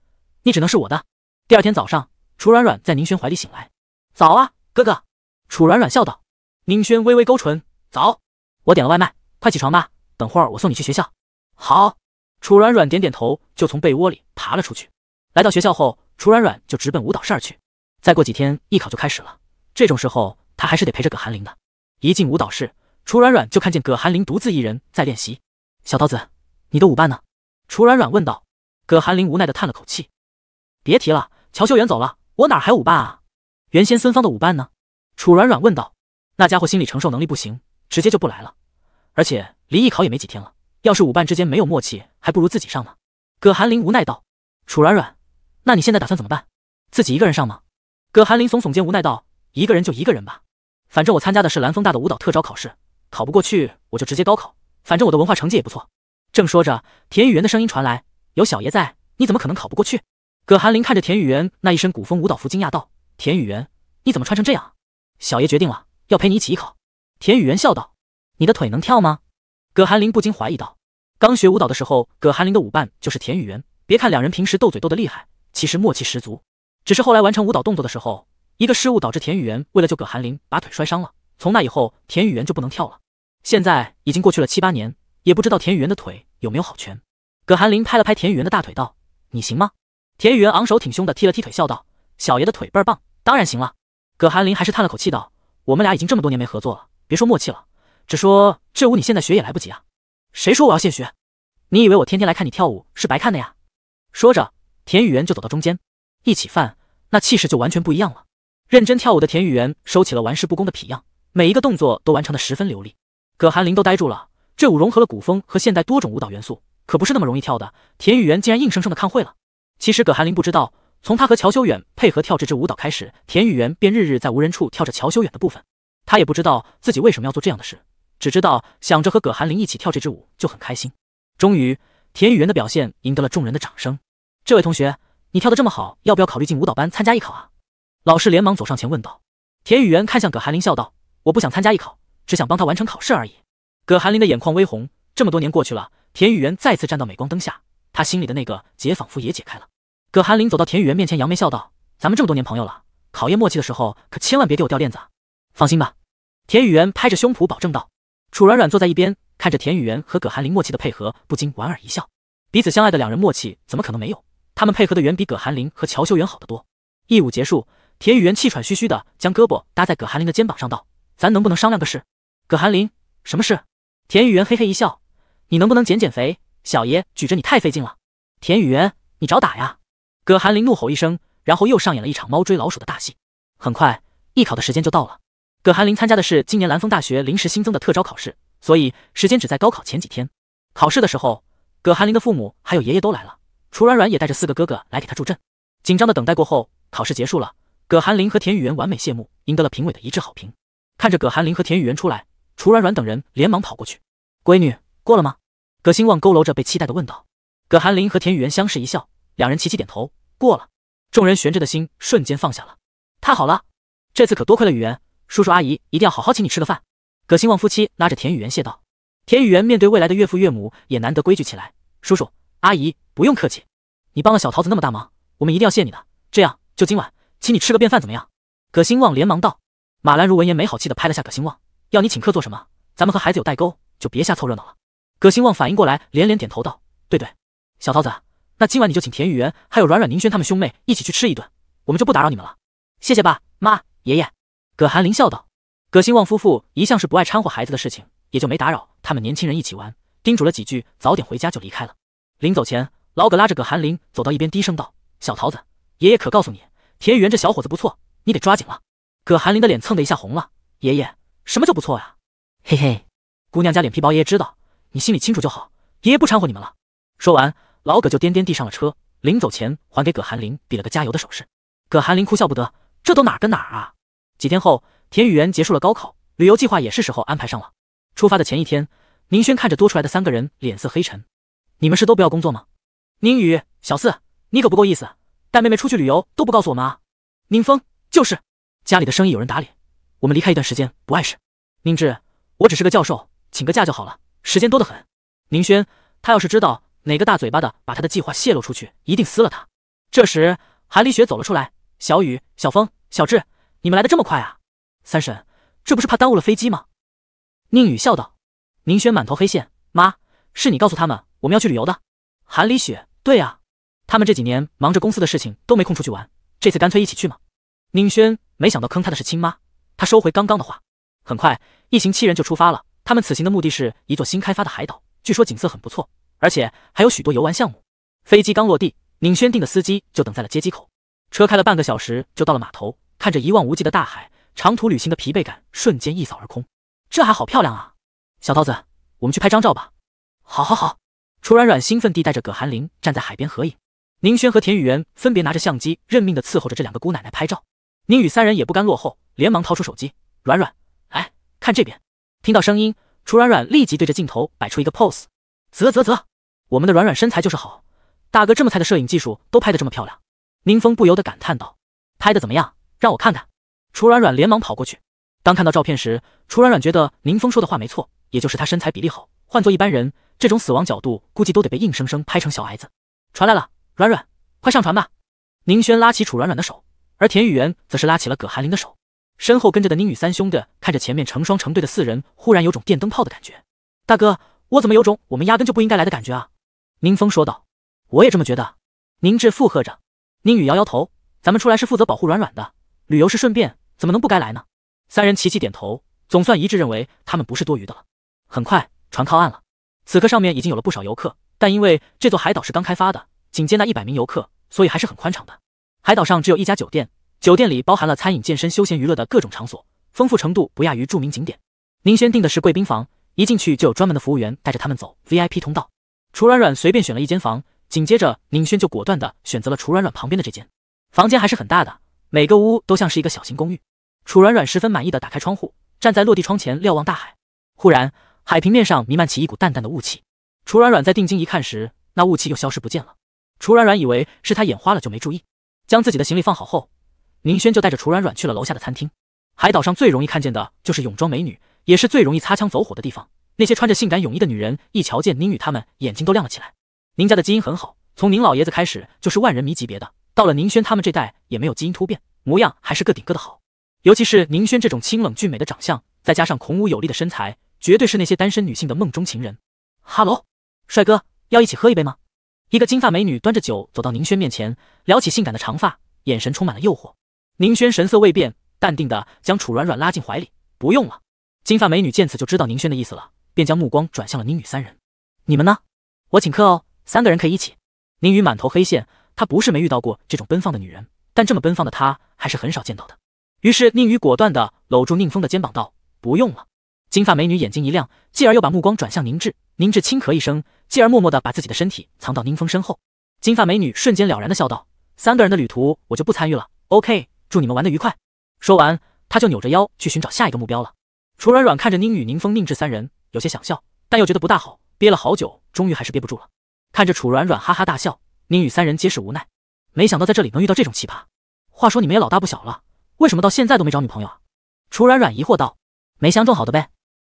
你只能是我的。第二天早上，楚软软在宁轩怀里醒来。早啊，哥哥。楚软软笑道。宁轩微微勾唇，早，我点了外卖，快起床吧，等会儿我送你去学校。好，楚软软点点头，就从被窝里爬了出去。来到学校后，楚软软就直奔舞蹈室去。再过几天艺考就开始了，这种时候他还是得陪着葛寒林的。一进舞蹈室，楚软软就看见葛寒林独自一人在练习。小桃子，你的舞伴呢？楚软软问道。葛寒林无奈的叹了口气，别提了，乔秀媛走了，我哪还有舞伴啊？原先孙芳的舞伴呢？楚软软问道。那家伙心理承受能力不行，直接就不来了。而且离艺考也没几天了，要是舞伴之间没有默契，还不如自己上呢。葛寒林无奈道：“楚软软，那你现在打算怎么办？自己一个人上吗？”葛寒林耸耸肩，无奈道：“一个人就一个人吧，反正我参加的是兰风大的舞蹈特招考试，考不过去我就直接高考，反正我的文化成绩也不错。”正说着，田雨原的声音传来：“有小爷在，你怎么可能考不过去？”葛寒林看着田雨原那一身古风舞蹈服，惊讶道：“田雨原，你怎么穿成这样？”小爷决定了。要陪你一起考，田雨原笑道：“你的腿能跳吗？”葛寒林不禁怀疑道。刚学舞蹈的时候，葛寒林的舞伴就是田雨原。别看两人平时斗嘴斗得厉害，其实默契十足。只是后来完成舞蹈动作的时候，一个失误导致田雨原为了救葛寒林，把腿摔伤了。从那以后，田雨原就不能跳了。现在已经过去了七八年，也不知道田雨原的腿有没有好全。葛寒林拍了拍田雨原的大腿道：“你行吗？”田雨原昂首挺胸的踢了踢腿，笑道：“小爷的腿倍儿棒，当然行了。”葛寒林还是叹了口气道。我们俩已经这么多年没合作了，别说默契了，只说这舞你现在学也来不及啊！谁说我要现学？你以为我天天来看你跳舞是白看的呀？说着，田雨原就走到中间，一起饭，那气势就完全不一样了。认真跳舞的田雨原收起了玩世不恭的痞样，每一个动作都完成的十分流利。葛寒林都呆住了，这舞融合了古风和现代多种舞蹈元素，可不是那么容易跳的。田雨原竟然硬生生的看会了。其实葛寒林不知道。从他和乔修远配合跳这支舞蹈开始，田雨原便日日在无人处跳着乔修远的部分。他也不知道自己为什么要做这样的事，只知道想着和葛寒林一起跳这支舞就很开心。终于，田雨原的表现赢得了众人的掌声。这位同学，你跳的这么好，要不要考虑进舞蹈班参加艺考啊？老师连忙走上前问道。田雨原看向葛寒林，笑道：“我不想参加艺考，只想帮他完成考试而已。”葛寒林的眼眶微红。这么多年过去了，田雨原再次站到镁光灯下，他心里的 (coughs) 那个结仿佛也解开了。葛寒林走到田雨原面前，扬眉笑道：“咱们这么多年朋友了，考验默契的时候，可千万别给我掉链子啊！”放心吧，田雨原拍着胸脯保证道。楚软软坐在一边，看着田雨原和葛寒林默契的配合，不禁莞尔一笑。彼此相爱的两人默契，怎么可能没有？他们配合的远比葛寒林和乔修远好得多。一舞结束，田雨原气喘吁吁的将胳膊搭在葛寒林的肩膀上，道：“咱能不能商量个事？”葛寒林，什么事？田雨原嘿嘿一笑：“你能不能减减肥？小爷举着你太费劲了。”田雨原，你找打呀！葛寒林怒吼一声，然后又上演了一场猫追老鼠的大戏。很快，艺考的时间就到了。葛寒林参加的是今年兰峰大学临时新增的特招考试，所以时间只在高考前几天。考试的时候，葛寒林的父母还有爷爷都来了，楚软软也带着四个哥哥来给他助阵。紧张的等待过后，考试结束了。葛寒林和田雨原完美谢幕，赢得了评委的一致好评。看着葛寒林和田雨原出来，楚软软等人连忙跑过去：“闺女过了吗？”葛兴旺佝偻着背期待的问道。葛寒林和田雨原相视一笑，两人齐齐点头。过了，众人悬着的心瞬间放下了。太好了，这次可多亏了雨源叔叔阿姨，一定要好好请你吃个饭。葛兴旺夫妻拉着田雨源谢道。田雨源面对未来的岳父岳母，也难得规矩起来。叔叔阿姨不用客气，你帮了小桃子那么大忙，我们一定要谢你的。这样，就今晚请你吃个便饭，怎么样？葛兴旺连忙道。马兰如闻言没好气的拍了下葛兴旺，要你请客做什么？咱们和孩子有代沟，就别瞎凑热闹了。葛兴旺反应过来，连连点头道：对对，小桃子。那今晚你就请田雨原还有软软宁轩他们兄妹一起去吃一顿，我们就不打扰你们了。谢谢爸妈爷爷。葛寒林笑道。葛兴旺夫妇一向是不爱掺和孩子的事情，也就没打扰他们年轻人一起玩，叮嘱了几句，早点回家就离开了。临走前，老葛拉着葛寒林走到一边，低声道：“小桃子，爷爷可告诉你，田雨原这小伙子不错，你得抓紧了。”葛寒林的脸蹭的一下红了。爷爷，什么叫不错呀？嘿嘿，姑娘家脸皮薄，爷爷知道，你心里清楚就好。爷爷不掺和你们了。说完。老葛就颠颠地上了车，临走前还给葛寒林比了个加油的手势。葛寒林哭笑不得，这都哪儿跟哪儿啊？几天后，田雨原结束了高考，旅游计划也是时候安排上了。出发的前一天，宁轩看着多出来的三个人，脸色黑沉：“你们是都不要工作吗？”宁宇、小四，你可不够意思，带妹妹出去旅游都不告诉我们啊！宁峰，就是家里的生意有人打理，我们离开一段时间不碍事。宁志，我只是个教授，请个假就好了，时间多得很。宁轩，他要是知道。哪个大嘴巴的把他的计划泄露出去，一定撕了他！这时，韩立雪走了出来：“小雨、小风、小智，你们来的这么快啊？”“三婶，这不是怕耽误了飞机吗？”宁宇笑道。宁轩满头黑线：“妈，是你告诉他们我们要去旅游的？”韩立雪：“对啊，他们这几年忙着公司的事情，都没空出去玩，这次干脆一起去嘛。”宁轩没想到坑他的是亲妈，他收回刚刚的话。很快，一行七人就出发了。他们此行的目的是一座新开发的海岛，据说景色很不错。而且还有许多游玩项目。飞机刚落地，宁轩订的司机就等在了接机口。车开了半个小时，就到了码头。看着一望无际的大海，长途旅行的疲惫感瞬间一扫而空。这海好漂亮啊！小桃子，我们去拍张照吧。好，好，好。楚软软兴奋地带着葛寒林站在海边合影。宁轩和田雨元分别拿着相机，认命的伺候着这两个姑奶奶拍照。宁宇三人也不甘落后，连忙掏出手机。软软，哎，看这边。听到声音，楚软软立即对着镜头摆出一个 pose。啧啧啧。我们的软软身材就是好，大哥这么菜的摄影技术都拍得这么漂亮，宁峰不由得感叹道：“拍得怎么样？让我看看。”楚软软连忙跑过去，当看到照片时，楚软软觉得宁峰说的话没错，也就是她身材比例好。换做一般人，这种死亡角度估计都得被硬生生拍成小矮子。船来了，软软，快上船吧！宁轩拉起楚软软的手，而田雨原则是拉起了葛寒林的手。身后跟着的宁雨三兄弟看着前面成双成对的四人，忽然有种电灯泡的感觉。大哥，我怎么有种我们压根就不应该来的感觉啊？宁风说道：“我也这么觉得。”宁志附和着。宁宇摇摇头：“咱们出来是负责保护软软的，旅游是顺便，怎么能不该来呢？”三人齐齐点头，总算一致认为他们不是多余的了。很快，船靠岸了。此刻上面已经有了不少游客，但因为这座海岛是刚开发的，仅接纳一百名游客，所以还是很宽敞的。海岛上只有一家酒店，酒店里包含了餐饮、健身、休闲娱乐的各种场所，丰富程度不亚于著名景点。宁轩订的是贵宾房，一进去就有专门的服务员带着他们走 VIP 通道。楚软软随便选了一间房，紧接着宁轩就果断地选择了楚软软旁边的这间。房间还是很大的，每个屋都像是一个小型公寓。楚软软十分满意地打开窗户，站在落地窗前瞭望大海。忽然，海平面上弥漫起一股淡淡的雾气。楚软软在定睛一看时，那雾气又消失不见了。楚软软以为是他眼花了，就没注意。将自己的行李放好后，宁轩就带着楚软软去了楼下的餐厅。海岛上最容易看见的就是泳装美女，也是最容易擦枪走火的地方。那些穿着性感泳衣的女人一瞧见宁宇，他们眼睛都亮了起来。宁家的基因很好，从宁老爷子开始就是万人迷级别的，到了宁轩他们这代也没有基因突变，模样还是个顶个的好。尤其是宁轩这种清冷俊美的长相，再加上孔武有力的身材，绝对是那些单身女性的梦中情人。哈喽，帅哥，要一起喝一杯吗？一个金发美女端着酒走到宁轩面前，撩起性感的长发，眼神充满了诱惑。宁轩神色未变，淡定的将楚软软拉进怀里。不用了。金发美女见此就知道宁轩的意思了。便将目光转向了宁雨三人，你们呢？我请客哦，三个人可以一起。宁雨满头黑线，他不是没遇到过这种奔放的女人，但这么奔放的她还是很少见到的。于是宁雨果断的搂住宁风的肩膀道：“不用了。”金发美女眼睛一亮，继而又把目光转向宁志。宁志轻咳一声，继而默默的把自己的身体藏到宁风身后。金发美女瞬间了然的笑道：“三个人的旅途我就不参与了，OK，祝你们玩的愉快。”说完，她就扭着腰去寻找下一个目标了。楚软软看着宁雨、宁风、宁志三人。有些想笑，但又觉得不大好，憋了好久，终于还是憋不住了。看着楚软软哈哈大笑，宁宇三人皆是无奈。没想到在这里能遇到这种奇葩。话说你们也老大不小了，为什么到现在都没找女朋友啊？楚软软疑惑道：“没相中好的呗。”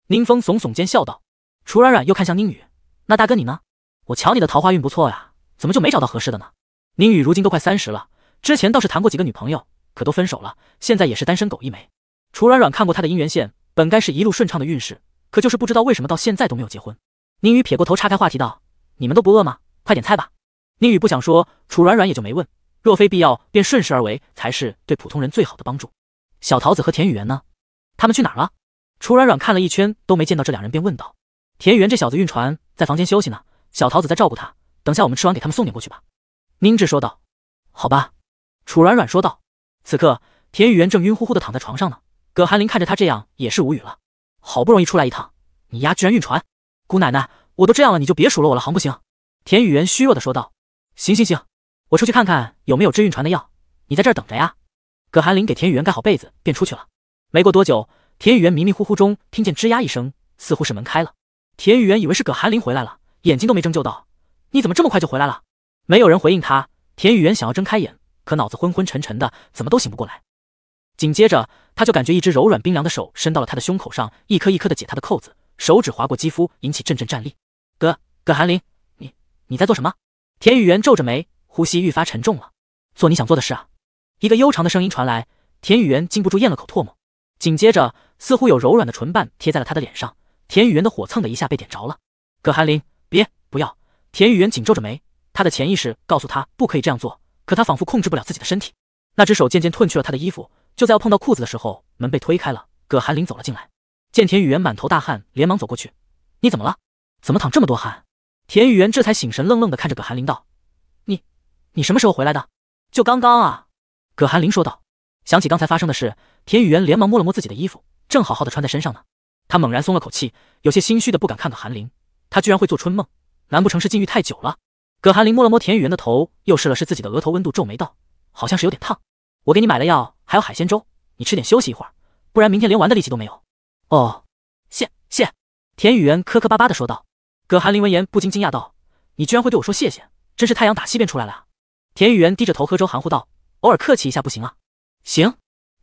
宁风耸耸肩笑道。楚软软又看向宁宇，那大哥你呢？我瞧你的桃花运不错呀，怎么就没找到合适的呢？”宁宇如今都快三十了，之前倒是谈过几个女朋友，可都分手了，现在也是单身狗一枚。楚软软看过他的姻缘线，本该是一路顺畅的运势。可就是不知道为什么到现在都没有结婚。宁宇撇过头，岔开话题道：“你们都不饿吗？快点菜吧。”宁宇不想说，楚软软也就没问。若非必要，便顺势而为，才是对普通人最好的帮助。小桃子和田雨原呢？他们去哪儿了？楚软软看了一圈都没见到这两人，便问道：“田雨原这小子晕船，在房间休息呢。小桃子在照顾他。等下我们吃完，给他们送点过去吧。”宁智说道：“好吧。”楚软软说道。此刻，田雨原正晕乎乎的躺在床上呢。葛寒林看着他这样，也是无语了。好不容易出来一趟，你丫居然晕船！姑奶奶，我都这样了，你就别数落我了，行不行？田雨原虚弱的说道。行行行，我出去看看有没有治晕船的药，你在这儿等着呀。葛寒林给田雨原盖好被子，便出去了。没过多久，田雨原迷迷糊糊中听见吱呀一声，似乎是门开了。田雨原以为是葛寒林回来了，眼睛都没睁就道：“你怎么这么快就回来了？”没有人回应他。田雨原想要睁开眼，可脑子昏昏沉沉的，怎么都醒不过来。紧接着，他就感觉一只柔软冰凉的手伸到了他的胸口上，一颗一颗的解他的扣子，手指划过肌肤，引起阵阵战栗。葛葛寒林，你你在做什么？田雨原皱着眉，呼吸愈发沉重了。做你想做的事啊！一个悠长的声音传来。田雨原禁不住咽了口唾沫。紧接着，似乎有柔软的唇瓣贴在了他的脸上，田雨原的火蹭的一下被点着了。葛寒林，别不要！田雨原紧皱着眉，他的潜意识告诉他不可以这样做，可他仿佛控制不了自己的身体。那只手渐渐褪去了他的衣服。就在要碰到裤子的时候，门被推开了，葛寒林走了进来。见田雨原满头大汗，连忙走过去：“你怎么了？怎么淌这么多汗？”田雨原这才醒神，愣愣地看着葛寒林道：“你，你什么时候回来的？就刚刚啊。”葛寒林说道。想起刚才发生的事，田雨原连忙摸了摸自己的衣服，正好好的穿在身上呢。他猛然松了口气，有些心虚的不敢看葛寒林。他居然会做春梦，难不成是禁欲太久了？葛寒林摸了摸田雨原的头，又试了试自己的额头温度，皱眉道：“好像是有点烫。”我给你买了药，还有海鲜粥，你吃点休息一会儿，不然明天连玩的力气都没有。哦，谢谢。田雨原磕磕巴巴的说道。葛寒林闻言不禁惊讶道：“你居然会对我说谢谢，真是太阳打西边出来了啊！”田雨原低着头喝粥，含糊道：“偶尔客气一下不行啊。”“行，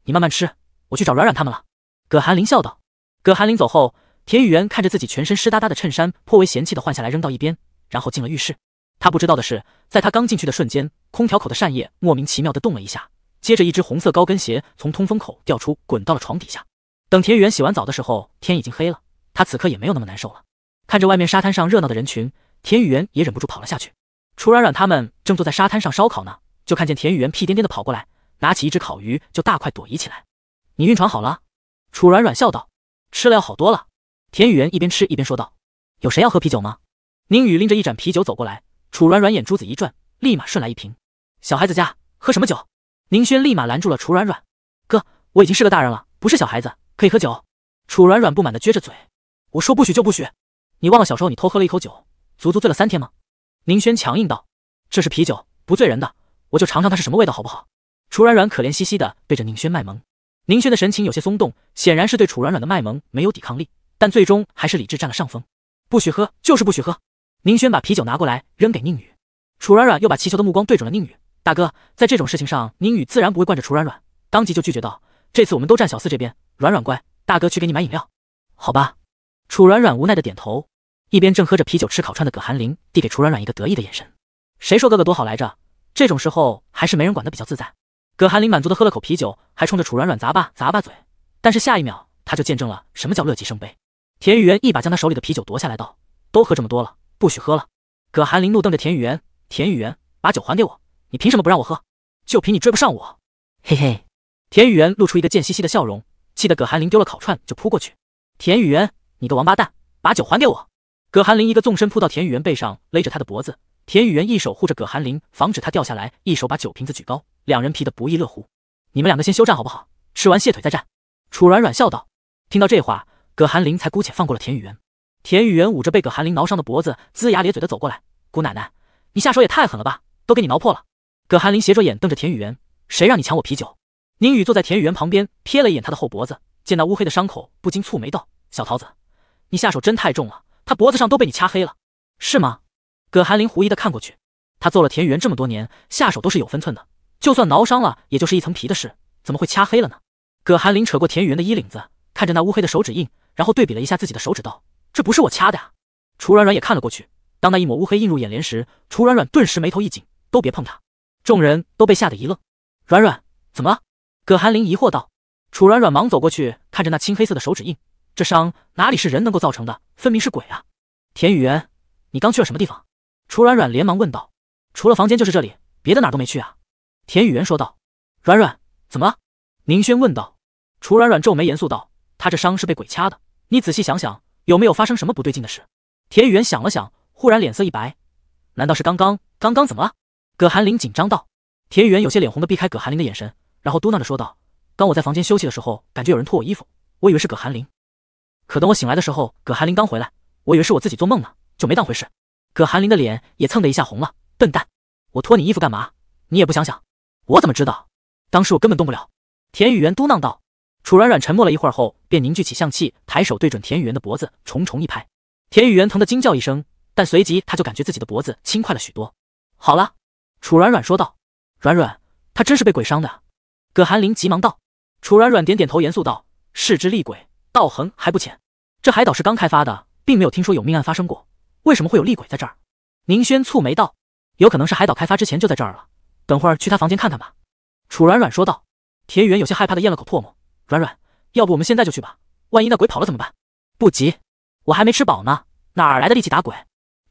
你慢慢吃，我去找软软他们了。”葛寒林笑道。葛寒林走后，田雨原看着自己全身湿哒哒的衬衫，颇为嫌弃的换下来扔到一边，然后进了浴室。他不知道的是，在他刚进去的瞬间，空调口的扇叶莫名其妙的动了一下。接着，一只红色高跟鞋从通风口掉出，滚到了床底下。等田雨原洗完澡的时候，天已经黑了。她此刻也没有那么难受了。看着外面沙滩上热闹的人群，田雨原也忍不住跑了下去。楚软软他们正坐在沙滩上烧烤呢，就看见田雨原屁颠颠的跑过来，拿起一只烤鱼就大快朵颐起来。你晕船好了？楚软软笑道。吃了要好多了。田雨原一边吃一边说道。有谁要喝啤酒吗？宁雨拎着一盏啤酒走过来。楚软软眼珠子一转，立马顺来一瓶。小孩子家喝什么酒？宁轩立马拦住了楚软软，哥，我已经是个大人了，不是小孩子，可以喝酒。楚软软不满的撅着嘴，我说不许就不许，你忘了小时候你偷喝了一口酒，足足醉了三天吗？宁轩强硬道，这是啤酒，不醉人的，我就尝尝它是什么味道，好不好？楚软软可怜兮兮的对着宁轩卖萌，宁轩的神情有些松动，显然是对楚软软的卖萌没有抵抗力，但最终还是理智占了上风，不许喝就是不许喝。宁轩把啤酒拿过来扔给宁宇，楚软软又把祈求的目光对准了宁宇，大哥，在这种事情上，宁宇自然不会惯着楚软软，当即就拒绝道：“这次我们都站小四这边，软软乖，大哥去给你买饮料，好吧？”楚软软无奈的点头，一边正喝着啤酒吃烤串的葛寒林递给楚软软一个得意的眼神：“谁说哥哥多好来着？这种时候还是没人管的比较自在。”葛寒林满足的喝了口啤酒，还冲着楚软软砸吧砸吧嘴。但是下一秒，他就见证了什么叫乐极生悲。田雨元一把将他手里的啤酒夺下来，道：“都喝这么多了，不许喝了！”葛寒林怒瞪着田雨元，田雨元把酒还给我。你凭什么不让我喝？就凭你追不上我！嘿嘿，田雨原露出一个贱兮兮的笑容，气得葛寒林丢了烤串就扑过去。田雨原，你个王八蛋，把酒还给我！葛寒林一个纵身扑到田雨原背上，勒着他的脖子。田雨原一手护着葛寒林，防止他掉下来，一手把酒瓶子举高，两人皮的不亦乐乎。你们两个先休战好不好？吃完蟹腿再战。楚软软笑道。听到这话，葛寒林才姑且放过了田雨原。田雨原捂着被葛寒林挠伤的脖子，龇牙咧嘴的走过来：“姑奶奶，你下手也太狠了吧，都给你挠破了。”葛寒林斜着眼瞪着田雨原，谁让你抢我啤酒？宁雨坐在田雨原旁边，瞥了一眼他的后脖子，见那乌黑的伤口，不禁蹙眉道：“小桃子，你下手真太重了，他脖子上都被你掐黑了，是吗？”葛寒林狐疑的看过去，他揍了田雨原这么多年，下手都是有分寸的，就算挠伤了，也就是一层皮的事，怎么会掐黑了呢？葛寒林扯过田雨原的衣领子，看着那乌黑的手指印，然后对比了一下自己的手指，道：“这不是我掐的呀。”楚软软也看了过去，当那一抹乌黑映入眼帘时，楚软软顿时眉头一紧，都别碰他。众人都被吓得一愣，软软怎么了？葛寒林疑惑道。楚软软忙走过去，看着那青黑色的手指印，这伤哪里是人能够造成的，分明是鬼啊！田雨元，你刚去了什么地方？楚软软连忙问道。除了房间就是这里，别的哪都没去啊！田雨元说道。软软怎么了？宁轩问道。楚软软皱眉严肃道，他这伤是被鬼掐的，你仔细想想，有没有发生什么不对劲的事？田雨元想了想，忽然脸色一白，难道是刚刚刚刚怎么了？葛寒林紧张道，田雨原有些脸红的避开葛寒林的眼神，然后嘟囔着说道：“刚我在房间休息的时候，感觉有人脱我衣服，我以为是葛寒林。可等我醒来的时候，葛寒林刚回来，我以为是我自己做梦呢，就没当回事。”葛寒林的脸也蹭的一下红了：“笨蛋，我脱你衣服干嘛？你也不想想，我怎么知道？当时我根本动不了。”田雨原嘟囔道。楚软软沉默了一会儿后，便凝聚起象气，抬手对准田雨原的脖子重重一拍。田雨原疼的惊叫一声，但随即他就感觉自己的脖子轻快了许多。好了。楚软软说道：“软软，他真是被鬼伤的。”葛寒林急忙道。楚软软点点头，严肃道：“是只厉鬼，道行还不浅。这海岛是刚开发的，并没有听说有命案发生过，为什么会有厉鬼在这儿？”宁轩蹙眉道：“有可能是海岛开发之前就在这儿了。等会儿去他房间看看吧。”楚软软说道。铁园有些害怕的咽了口唾沫：“软软，要不我们现在就去吧？万一那鬼跑了怎么办？”“不急，我还没吃饱呢，哪来的力气打鬼？”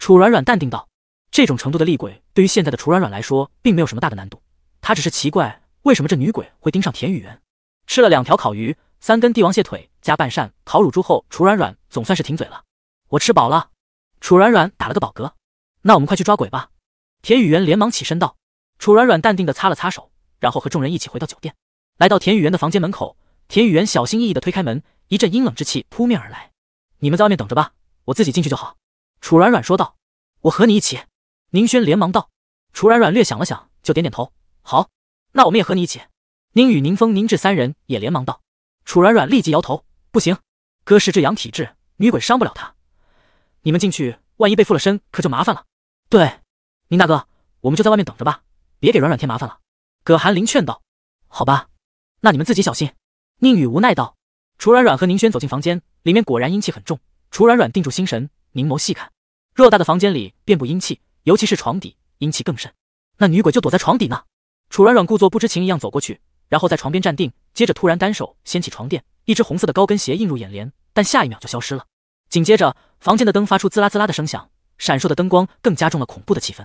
楚软软淡定道。这种程度的厉鬼，对于现在的楚软软来说，并没有什么大的难度。他只是奇怪，为什么这女鬼会盯上田雨原。吃了两条烤鱼、三根帝王蟹腿加半扇烤乳猪后，楚软软总算是停嘴了。我吃饱了。楚软软打了个饱嗝。那我们快去抓鬼吧。田雨原连忙起身道。楚软软淡定的擦了擦手，然后和众人一起回到酒店。来到田雨原的房间门口，田雨原小心翼翼的推开门，一阵阴冷之气扑面而来。你们在外面等着吧，我自己进去就好。楚软软说道。我和你一起。宁轩连忙道：“楚软软略想了想，就点点头。好，那我们也和你一起。”宁宇、宁风、宁志三人也连忙道：“楚软软立即摇头，不行，哥是这阳体质，女鬼伤不了他。你们进去，万一被附了身，可就麻烦了。”“对，宁大哥，我们就在外面等着吧，别给软软添麻烦了。”葛寒林劝道。“好吧，那你们自己小心。”宁宇无奈道。楚软软和宁轩走进房间，里面果然阴气很重。楚软软定住心神，凝眸细看，偌大的房间里遍布阴气。尤其是床底阴气更甚，那女鬼就躲在床底呢。楚软软故作不知情一样走过去，然后在床边站定，接着突然单手掀起床垫，一只红色的高跟鞋映入眼帘，但下一秒就消失了。紧接着房间的灯发出滋啦滋啦的声响，闪烁的灯光更加重了恐怖的气氛。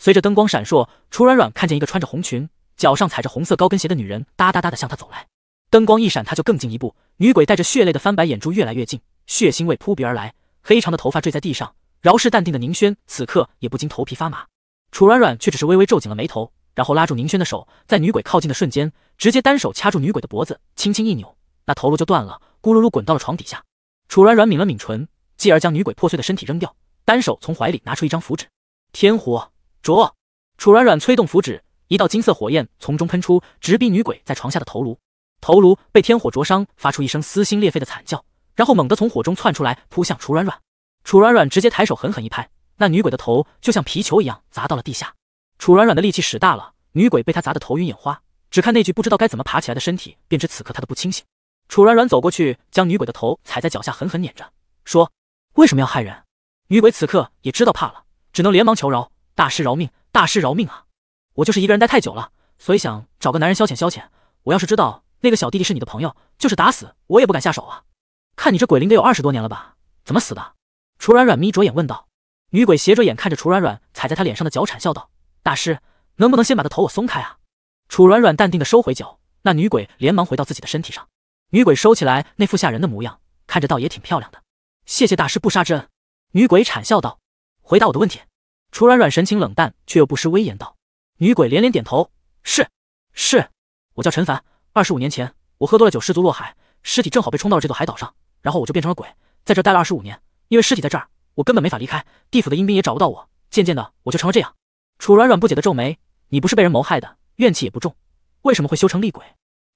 随着灯光闪烁，楚软软看见一个穿着红裙、脚上踩着红色高跟鞋的女人哒哒哒的向她走来。灯光一闪，她就更进一步。女鬼带着血泪的翻白眼珠越来越近，血腥味扑鼻而来，黑长的头发坠在地上。饶是淡定的宁轩，此刻也不禁头皮发麻。楚软软却只是微微皱紧了眉头，然后拉住宁轩的手，在女鬼靠近的瞬间，直接单手掐住女鬼的脖子，轻轻一扭，那头颅就断了，咕噜噜滚到了床底下。楚软软抿了抿唇，继而将女鬼破碎的身体扔掉，单手从怀里拿出一张符纸，天火灼。楚软软催动符纸，一道金色火焰从中喷出，直逼女鬼在床下的头颅。头颅被天火灼伤，发出一声撕心裂肺的惨叫，然后猛地从火中窜出来，扑向楚软软。楚软软直接抬手狠狠一拍，那女鬼的头就像皮球一样砸到了地下。楚软软的力气使大了，女鬼被他砸得头晕眼花，只看那具不知道该怎么爬起来的身体，便知此刻她的不清醒。楚软软走过去，将女鬼的头踩在脚下，狠狠碾着，说：“为什么要害人？”女鬼此刻也知道怕了，只能连忙求饶：“大师饶命，大师饶命啊！我就是一个人待太久了，所以想找个男人消遣消遣。我要是知道那个小弟弟是你的朋友，就是打死我也不敢下手啊！看你这鬼灵得有二十多年了吧？怎么死的？”楚软软眯着眼问道：“女鬼斜着眼看着楚软软踩在她脸上的脚，惨笑道：‘大师，能不能先把她头我松开啊？’”楚软软淡定的收回脚，那女鬼连忙回到自己的身体上。女鬼收起来那副吓人的模样，看着倒也挺漂亮的。谢谢大师不杀之恩，女鬼惨笑道：“回答我的问题。”楚软软神情冷淡却又不失威严道：“女鬼连连点头：‘是，是，我叫陈凡。二十五年前，我喝多了酒，失足落海，尸体正好被冲到了这座海岛上，然后我就变成了鬼，在这待了二十五年。”因为尸体在这儿，我根本没法离开，地府的阴兵也找不到我，渐渐的我就成了这样。楚软软不解的皱眉，你不是被人谋害的，怨气也不重，为什么会修成厉鬼？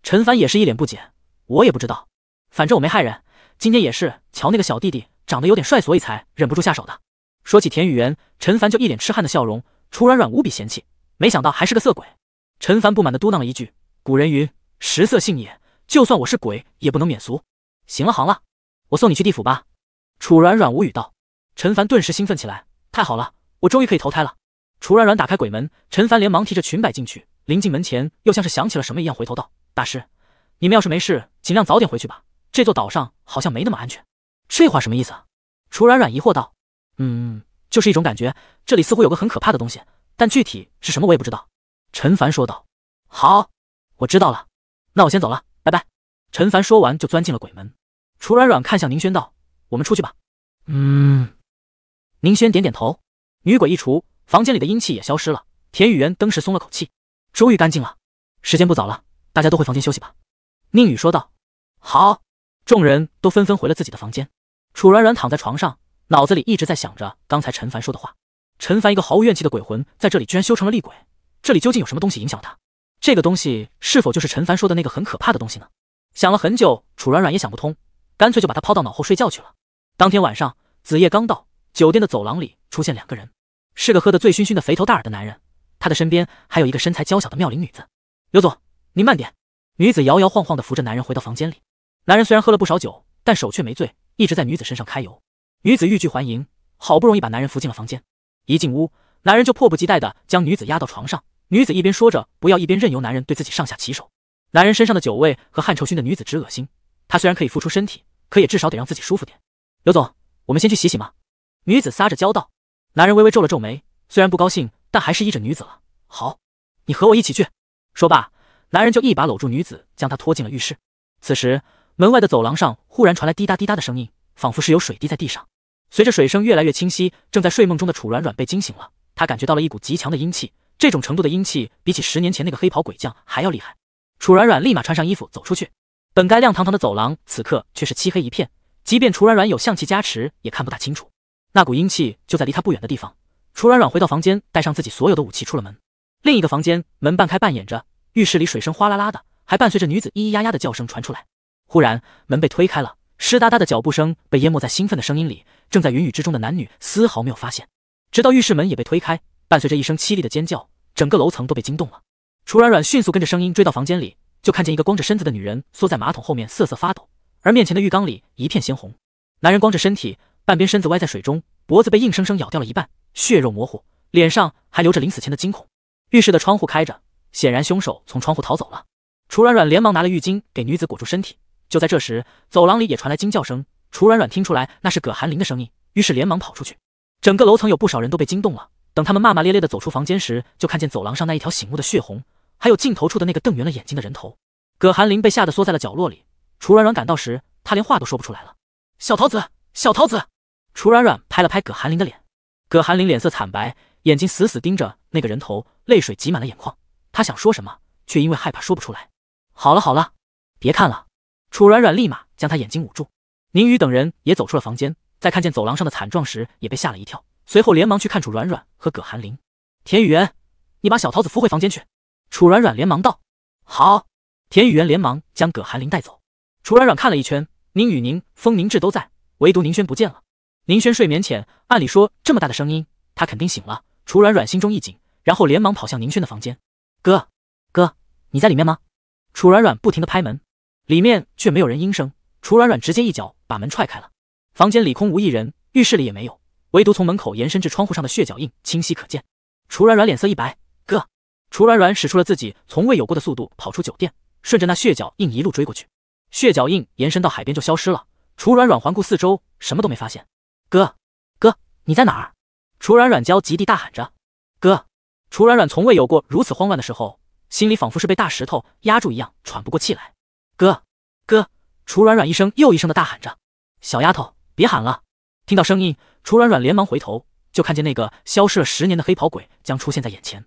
陈凡也是一脸不解，我也不知道，反正我没害人，今天也是瞧那个小弟弟长得有点帅，所以才忍不住下手的。说起田雨元，陈凡就一脸痴汉的笑容，楚软软无比嫌弃，没想到还是个色鬼。陈凡不满的嘟囔了一句：“古人云，食色性也，就算我是鬼也不能免俗。”行了行了，我送你去地府吧。楚软软无语道：“陈凡顿时兴奋起来，太好了，我终于可以投胎了。”楚软软打开鬼门，陈凡连忙提着裙摆进去，临近门前又像是想起了什么一样回头道：“大师，你们要是没事，尽量早点回去吧，这座岛上好像没那么安全。”这话什么意思啊？楚软软疑惑道：“嗯，就是一种感觉，这里似乎有个很可怕的东西，但具体是什么我也不知道。”陈凡说道：“好，我知道了，那我先走了，拜拜。”陈凡说完就钻进了鬼门。楚软软看向宁轩道。我们出去吧。嗯，宁轩点点头。女鬼一除，房间里的阴气也消失了。田雨元登时松了口气，终于干净了。时间不早了，大家都回房间休息吧。宁雨说道。好，众人都纷纷回了自己的房间。楚软软躺在床上，脑子里一直在想着刚才陈凡说的话。陈凡一个毫无怨气的鬼魂，在这里居然修成了厉鬼，这里究竟有什么东西影响他？这个东西是否就是陈凡说的那个很可怕的东西呢？想了很久，楚软软也想不通。干脆就把他抛到脑后睡觉去了。当天晚上，子夜刚到，酒店的走廊里出现两个人，是个喝得醉醺醺的肥头大耳的男人，他的身边还有一个身材娇小的妙龄女子。刘总，您慢点。女子摇摇晃晃地扶着男人回到房间里。男人虽然喝了不少酒，但手却没醉，一直在女子身上揩油。女子欲拒还迎，好不容易把男人扶进了房间。一进屋，男人就迫不及待地将女子压到床上。女子一边说着不要，一边任由男人对自己上下其手。男人身上的酒味和汗臭熏得女子直恶心。他虽然可以付出身体，可也至少得让自己舒服点。刘总，我们先去洗洗吗？女子撒着娇道。男人微微皱了皱眉，虽然不高兴，但还是依着女子了。好，你和我一起去。说罢，男人就一把搂住女子，将她拖进了浴室。此时，门外的走廊上忽然传来滴答滴答的声音，仿佛是有水滴在地上。随着水声越来越清晰，正在睡梦中的楚软软被惊醒了。他感觉到了一股极强的阴气，这种程度的阴气比起十年前那个黑袍鬼将还要厉害。楚软软立马穿上衣服走出去。本该亮堂堂的走廊，此刻却是漆黑一片。即便楚软软有象气加持，也看不大清楚。那股阴气就在离他不远的地方。楚软软回到房间，带上自己所有的武器，出了门。另一个房间门半开半掩着，浴室里水声哗啦啦的，还伴随着女子咿咿呀呀的叫声传出来。忽然，门被推开了，湿哒哒的脚步声被淹没在兴奋的声音里。正在云雨之中的男女丝毫没有发现，直到浴室门也被推开，伴随着一声凄厉的尖叫，整个楼层都被惊动了。楚软软迅速跟着声音追到房间里。就看见一个光着身子的女人缩在马桶后面瑟瑟发抖，而面前的浴缸里一片鲜红。男人光着身体，半边身子歪在水中，脖子被硬生生咬掉了一半，血肉模糊，脸上还留着临死前的惊恐。浴室的窗户开着，显然凶手从窗户逃走了。楚软软连忙拿了浴巾给女子裹住身体。就在这时，走廊里也传来惊叫声。楚软软听出来那是葛寒林的声音，于是连忙跑出去。整个楼层有不少人都被惊动了。等他们骂骂咧咧的走出房间时，就看见走廊上那一条醒目的血红。还有镜头处的那个瞪圆了眼睛的人头，葛寒林被吓得缩在了角落里。楚软软赶到时，他连话都说不出来了。小桃子，小桃子！楚软软拍了拍葛寒林的脸，葛寒林脸色惨白，眼睛死死盯着那个人头，泪水挤满了眼眶。他想说什么，却因为害怕说不出来。好了好了，别看了！楚软软立马将他眼睛捂住。宁宇等人也走出了房间，在看见走廊上的惨状时，也被吓了一跳，随后连忙去看楚软软和葛寒林。田雨原，你把小桃子扶回房间去。楚软软连忙道：“好。”田雨渊连忙将葛寒林带走。楚软软看了一圈，宁雨宁、风宁志都在，唯独宁轩不见了。宁轩睡眠浅，按理说这么大的声音，他肯定醒了。楚软软心中一紧，然后连忙跑向宁轩的房间：“哥哥，你在里面吗？”楚软软不停地拍门，里面却没有人应声。楚软软直接一脚把门踹开了，房间里空无一人，浴室里也没有，唯独从门口延伸至窗户上的血脚印清晰可见。楚软软脸色一白。楚软软使出了自己从未有过的速度跑出酒店，顺着那血脚印一路追过去。血脚印延伸到海边就消失了。楚软软环顾四周，什么都没发现。哥，哥，你在哪儿？楚软软焦急地大喊着。哥，楚软软从未有过如此慌乱的时候，心里仿佛是被大石头压住一样，喘不过气来。哥，哥，楚软软一声又一声的大喊着。小丫头，别喊了。听到声音，楚软软连忙回头，就看见那个消失了十年的黑袍鬼将出现在眼前。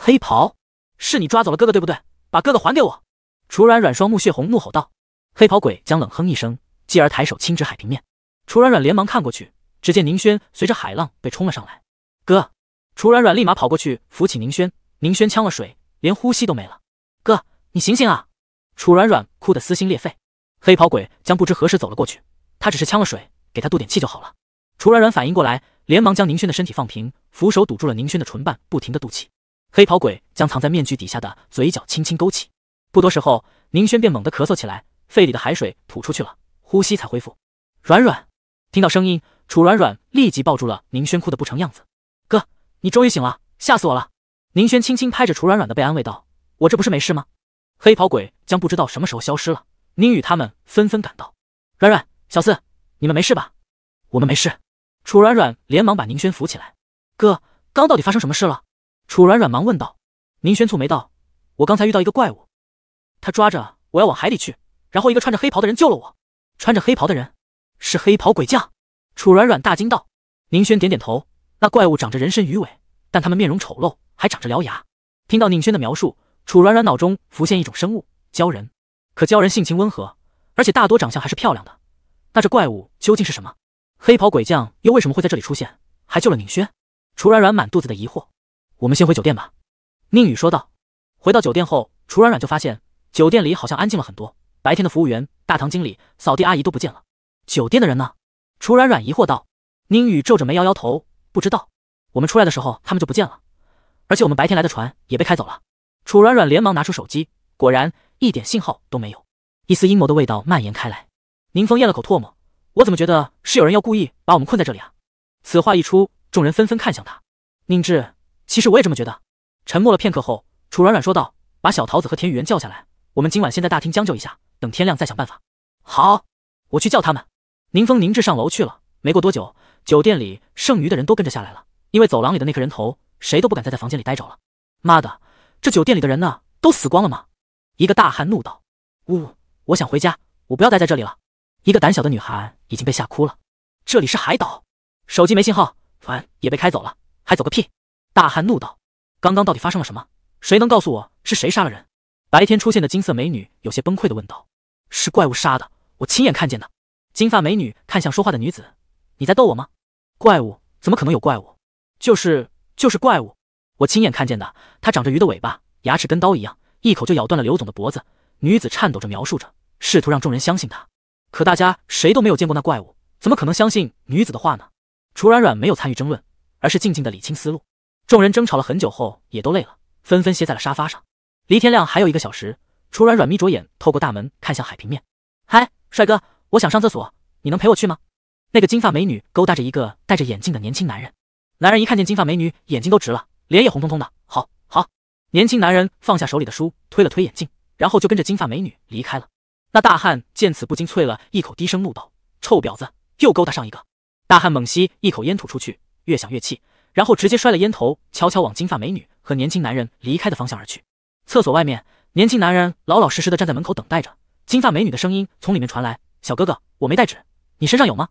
黑袍，是你抓走了哥哥，对不对？把哥哥还给我！楚软软双目血红，怒吼道。黑袍鬼将冷哼一声，继而抬手轻指海平面。楚软软连忙看过去，只见宁轩随着海浪被冲了上来。哥！楚软软立马跑过去扶起宁轩，宁轩呛了水，连呼吸都没了。哥，你醒醒啊！楚软软哭得撕心裂肺。黑袍鬼将不知何时走了过去，他只是呛了水，给他渡点气就好了。楚软软反应过来，连忙将宁轩的身体放平，扶手堵住了宁轩的唇瓣，不停的渡气。黑袍鬼将藏在面具底下的嘴角轻轻勾起，不多时候，宁轩便猛地咳嗽起来，肺里的海水吐出去了，呼吸才恢复。软软听到声音，楚软软立即抱住了宁轩，哭得不成样子。哥，你终于醒了，吓死我了！宁轩轻轻拍着楚软软的背，安慰道：“我这不是没事吗？”黑袍鬼将不知道什么时候消失了，宁宇他们纷纷赶到。软软，小四，你们没事吧？我们没事。楚软软连忙把宁轩扶起来。哥，刚到底发生什么事了？楚软软忙问道：“宁轩蹙眉道，我刚才遇到一个怪物，他抓着我要往海里去，然后一个穿着黑袍的人救了我。穿着黑袍的人是黑袍鬼将。”楚软软大惊道：“宁轩点点头，那怪物长着人身鱼尾，但他们面容丑陋，还长着獠牙。”听到宁轩的描述，楚软软脑中浮现一种生物——鲛人。可鲛人性情温和，而且大多长相还是漂亮的。那这怪物究竟是什么？黑袍鬼将又为什么会在这里出现，还救了宁轩？楚软软满肚子的疑惑。我们先回酒店吧，宁宇说道。回到酒店后，楚软软就发现酒店里好像安静了很多，白天的服务员、大堂经理、扫地阿姨都不见了。酒店的人呢？楚软软疑惑道。宁宇皱着眉摇摇头，不知道。我们出来的时候他们就不见了，而且我们白天来的船也被开走了。楚软软连忙拿出手机，果然一点信号都没有。一丝阴谋的味道蔓延开来。宁峰咽了口唾沫，我怎么觉得是有人要故意把我们困在这里啊？此话一出，众人纷纷看向他。宁志。其实我也这么觉得。沉默了片刻后，楚软软说道：“把小桃子和田雨渊叫下来，我们今晚先在大厅将就一下，等天亮再想办法。”好，我去叫他们。宁风凝滞上楼去了。没过多久，酒店里剩余的人都跟着下来了。因为走廊里的那颗人头，谁都不敢再在房间里待着了。妈的，这酒店里的人呢？都死光了吗？一个大汉怒道：“呜，我想回家，我不要待在这里了。”一个胆小的女孩已经被吓哭了。这里是海岛，手机没信号，船也被开走了，还走个屁！大汉怒道：“刚刚到底发生了什么？谁能告诉我是谁杀了人？”白天出现的金色美女有些崩溃的问道：“是怪物杀的，我亲眼看见的。”金发美女看向说话的女子：“你在逗我吗？怪物怎么可能有怪物？就是就是怪物，我亲眼看见的，它长着鱼的尾巴，牙齿跟刀一样，一口就咬断了刘总的脖子。”女子颤抖着描述着，试图让众人相信她。可大家谁都没有见过那怪物，怎么可能相信女子的话呢？楚软软没有参与争论，而是静静的理清思路。众人争吵了很久后，也都累了，纷纷歇在了沙发上。离天亮还有一个小时，楚软软眯着眼，透过大门看向海平面。嗨，帅哥，我想上厕所，你能陪我去吗？那个金发美女勾搭着一个戴着眼镜的年轻男人，男人一看见金发美女，眼睛都直了，脸也红彤彤的。好好，年轻男人放下手里的书，推了推眼镜，然后就跟着金发美女离开了。那大汉见此，不禁啐了一口，低声怒道：“臭婊子，又勾搭上一个！”大汉猛吸一口烟，吐出去，越想越气。然后直接摔了烟头，悄悄往金发美女和年轻男人离开的方向而去。厕所外面，年轻男人老老实实的站在门口等待着。金发美女的声音从里面传来：“小哥哥，我没带纸，你身上有吗？”“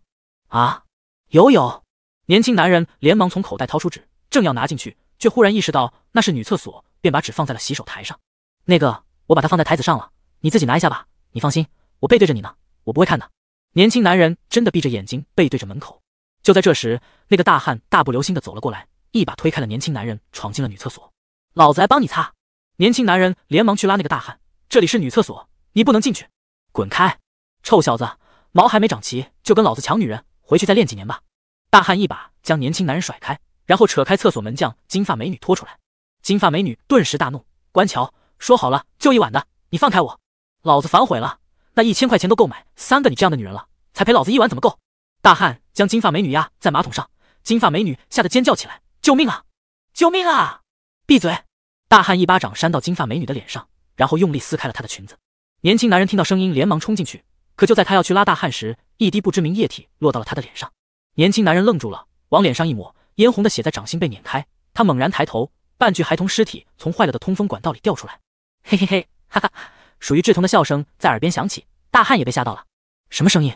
啊，有有。”年轻男人连忙从口袋掏出纸，正要拿进去，却忽然意识到那是女厕所，便把纸放在了洗手台上。“那个，我把它放在台子上了，你自己拿一下吧。你放心，我背对着你呢，我不会看的。”年轻男人真的闭着眼睛背对着门口。就在这时，那个大汉大步流星的走了过来，一把推开了年轻男人，闯进了女厕所。老子来帮你擦。年轻男人连忙去拉那个大汉：“这里是女厕所，你不能进去！”滚开，臭小子，毛还没长齐就跟老子抢女人，回去再练几年吧！大汉一把将年轻男人甩开，然后扯开厕所门，将金发美女拖出来。金发美女顿时大怒：“关桥，说好了就一晚的，你放开我！老子反悔了，那一千块钱都够买三个你这样的女人了，才陪老子一晚，怎么够？”大汉将金发美女压在马桶上，金发美女吓得尖叫起来：“救命啊！救命啊！”闭嘴！大汉一巴掌扇到金发美女的脸上，然后用力撕开了她的裙子。年轻男人听到声音，连忙冲进去，可就在他要去拉大汉时，一滴不知名液体落到了他的脸上。年轻男人愣住了，往脸上一抹，嫣红的血在掌心被碾开。他猛然抬头，半具孩童尸体从坏了的通风管道里掉出来。嘿嘿嘿，哈哈属于稚童的笑声在耳边响起，大汉也被吓到了。什么声音？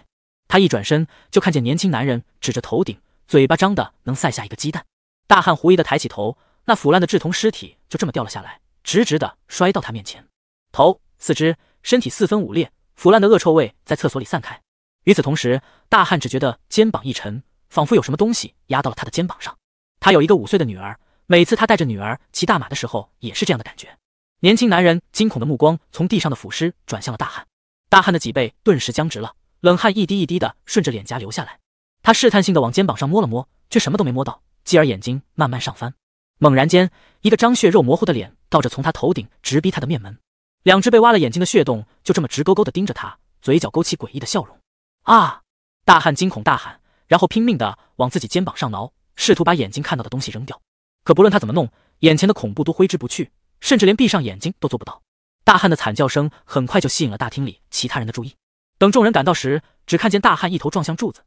他一转身，就看见年轻男人指着头顶，嘴巴张的能塞下一个鸡蛋。大汉狐疑的抬起头，那腐烂的稚童尸体就这么掉了下来，直直的摔到他面前，头、四肢、身体四分五裂，腐烂的恶臭味在厕所里散开。与此同时，大汉只觉得肩膀一沉，仿佛有什么东西压到了他的肩膀上。他有一个五岁的女儿，每次他带着女儿骑大马的时候，也是这样的感觉。年轻男人惊恐的目光从地上的腐尸转向了大汉，大汉的脊背顿时僵直了。冷汗一滴一滴的顺着脸颊流下来，他试探性的往肩膀上摸了摸，却什么都没摸到。继而眼睛慢慢上翻，猛然间，一个张血肉模糊的脸倒着从他头顶直逼他的面门，两只被挖了眼睛的血洞就这么直勾勾的盯着他，嘴角勾起诡异的笑容。啊！大汉惊恐大喊，然后拼命的往自己肩膀上挠，试图把眼睛看到的东西扔掉。可不论他怎么弄，眼前的恐怖都挥之不去，甚至连闭上眼睛都做不到。大汉的惨叫声很快就吸引了大厅里其他人的注意。等众人赶到时，只看见大汉一头撞向柱子，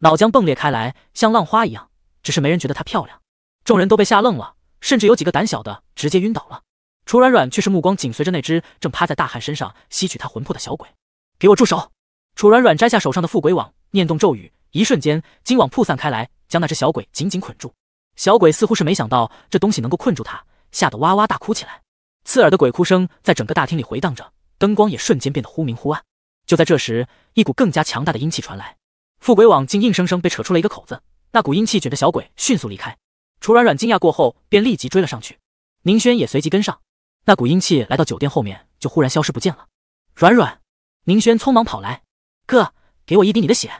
脑浆迸裂开来，像浪花一样。只是没人觉得她漂亮，众人都被吓愣了，甚至有几个胆小的直接晕倒了。楚软软却是目光紧随着那只正趴在大汉身上吸取他魂魄的小鬼，给我住手！楚软软摘下手上的缚鬼网，念动咒语，一瞬间金网铺散开来，将那只小鬼紧紧捆住。小鬼似乎是没想到这东西能够困住他，吓得哇哇大哭起来。刺耳的鬼哭声在整个大厅里回荡着，灯光也瞬间变得忽明忽暗。就在这时，一股更加强大的阴气传来，富鬼网竟硬生生被扯出了一个口子。那股阴气卷着小鬼迅速离开。楚软软惊讶过后，便立即追了上去。宁轩也随即跟上。那股阴气来到酒店后面，就忽然消失不见了。软软，宁轩匆忙跑来，哥，给我一滴你的血。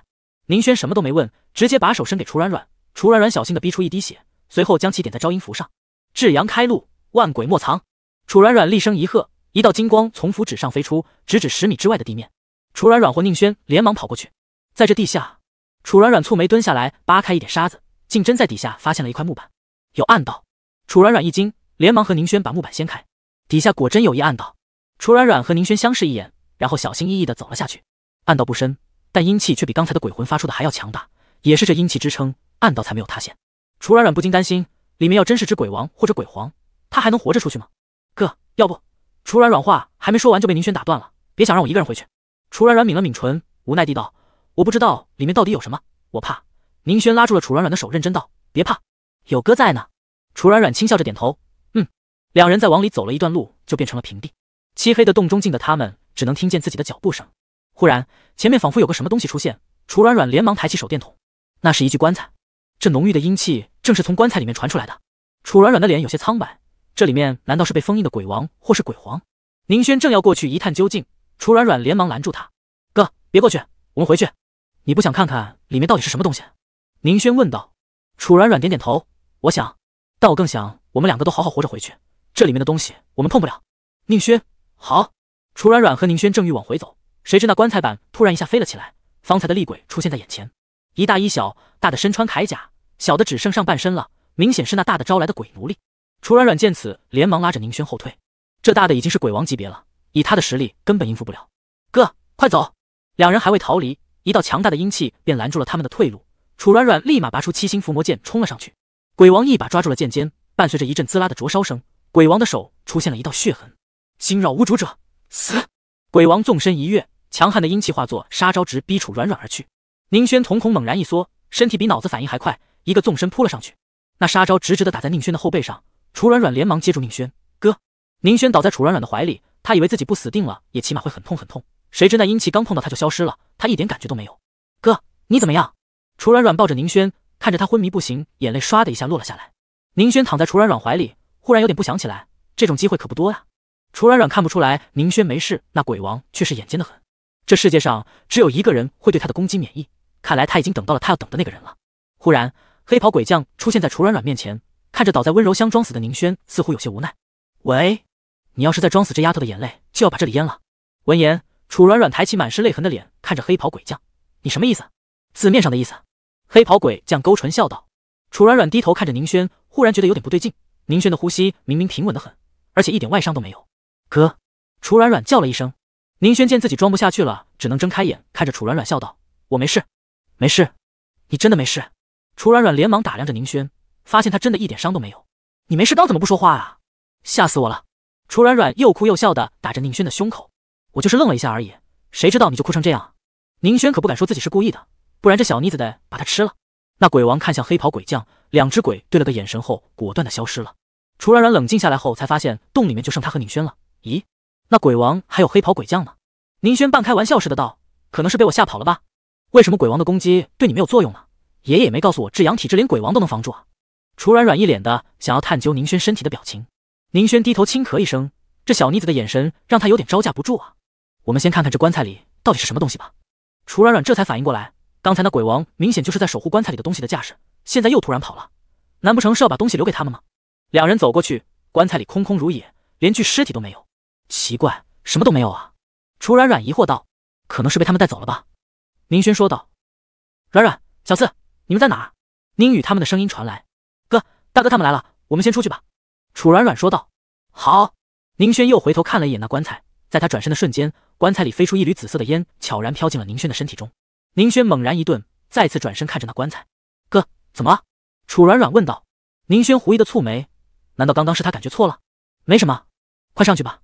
宁轩什么都没问，直接把手伸给楚软软。楚软软小心的逼出一滴血，随后将其点在招阴符上。至阳开路，万鬼莫藏。楚软软厉声一喝，一道金光从符纸上飞出，直指十米之外的地面。楚软软和宁轩连忙跑过去，在这地下，楚软软蹙眉蹲下来，扒开一点沙子，竟真在底下发现了一块木板，有暗道。楚软软一惊，连忙和宁轩把木板掀开，底下果真有一暗道。楚软软和宁轩相视一眼，然后小心翼翼的走了下去。暗道不深，但阴气却比刚才的鬼魂发出的还要强大，也是这阴气支撑，暗道才没有塌陷。楚软软不禁担心，里面要真是只鬼王或者鬼皇，他还能活着出去吗？哥，要不……楚软软话还没说完，就被宁轩打断了，别想让我一个人回去。楚软软抿了抿唇，无奈地道：“我不知道里面到底有什么，我怕。”宁轩拉住了楚软软的手，认真道：“别怕，有哥在呢。”楚软软轻笑着点头：“嗯。”两人在往里走了一段路，就变成了平地。漆黑的洞中，静的他们只能听见自己的脚步声。忽然，前面仿佛有个什么东西出现，楚软软连忙抬起手电筒，那是一具棺材。这浓郁的阴气正是从棺材里面传出来的。楚软软的脸有些苍白，这里面难道是被封印的鬼王或是鬼皇？宁轩正要过去一探究竟。楚软软连忙拦住他：“哥，别过去，我们回去。你不想看看里面到底是什么东西？”宁轩问道。楚软软点点头：“我想，但我更想我们两个都好好活着回去。这里面的东西我们碰不了。”宁轩：“好。”楚软软和宁轩正欲往回走，谁知那棺材板突然一下飞了起来，方才的厉鬼出现在眼前，一大一小，大的身穿铠甲，小的只剩上半身了，明显是那大的招来的鬼奴隶。楚软软见此，连忙拉着宁轩后退。这大的已经是鬼王级别了。以他的实力，根本应付不了。哥，快走！两人还未逃离，一道强大的阴气便拦住了他们的退路。楚软软立马拔出七星伏魔剑，冲了上去。鬼王一把抓住了剑尖，伴随着一阵滋啦的灼烧声，鬼王的手出现了一道血痕。惊扰无主者，死！鬼王纵身一跃，强悍的阴气化作杀招，直逼楚软软而去。宁轩瞳孔猛然一缩，身体比脑子反应还快，一个纵身扑了上去。那杀招直直的打在宁轩的后背上，楚软软连忙接住宁轩，哥。宁轩倒在楚软软的怀里，他以为自己不死定了，也起码会很痛很痛。谁知那阴气刚碰到他就消失了，他一点感觉都没有。哥，你怎么样？楚软软抱着宁轩，看着他昏迷不醒，眼泪唰的一下落了下来。宁轩躺在楚软软怀里，忽然有点不想起来。这种机会可不多呀。楚软软看不出来宁轩没事，那鬼王却是眼尖的很。这世界上只有一个人会对他的攻击免疫，看来他已经等到了他要等的那个人了。忽然，黑袍鬼将出现在楚软软面前，看着倒在温柔乡装死的宁轩，似乎有些无奈。喂。你要是再装死，这丫头的眼泪就要把这里淹了。闻言，楚软软抬起满是泪痕的脸，看着黑袍鬼将，你什么意思？字面上的意思。黑袍鬼将勾唇笑道。楚软软低头看着宁轩，忽然觉得有点不对劲。宁轩的呼吸明明平稳的很，而且一点外伤都没有。哥！楚软软叫了一声。宁轩见自己装不下去了，只能睁开眼看着楚软软，笑道：我没事，没事，你真的没事。楚软软连忙打量着宁轩，发现他真的一点伤都没有。你没事，刚怎么不说话啊？吓死我了！楚软软又哭又笑的打着宁轩的胸口，我就是愣了一下而已，谁知道你就哭成这样。宁轩可不敢说自己是故意的，不然这小妮子得把他吃了。那鬼王看向黑袍鬼将，两只鬼对了个眼神后，果断的消失了。楚软软冷静下来后，才发现洞里面就剩他和宁轩了。咦，那鬼王还有黑袍鬼将呢？宁轩半开玩笑似的道，可能是被我吓跑了吧。为什么鬼王的攻击对你没有作用呢？爷爷也没告诉我至阳体质连鬼王都能防住啊。楚软软一脸的想要探究宁轩身体的表情。宁轩低头轻咳一声，这小妮子的眼神让他有点招架不住啊。我们先看看这棺材里到底是什么东西吧。楚软软这才反应过来，刚才那鬼王明显就是在守护棺材里的东西的架势，现在又突然跑了，难不成是要把东西留给他们吗？两人走过去，棺材里空空如也，连具尸体都没有。奇怪，什么都没有啊？楚软软疑惑道。可能是被他们带走了吧。宁轩说道。软软，小四，你们在哪儿？宁宇他们的声音传来。哥，大哥他们来了，我们先出去吧。楚软软说道：“好。”宁轩又回头看了一眼那棺材，在他转身的瞬间，棺材里飞出一缕紫色的烟，悄然飘进了宁轩的身体中。宁轩猛然一顿，再次转身看着那棺材。“哥，怎么了？”楚软软问道。宁轩狐疑的蹙眉：“难道刚刚是他感觉错了？没什么，快上去吧。”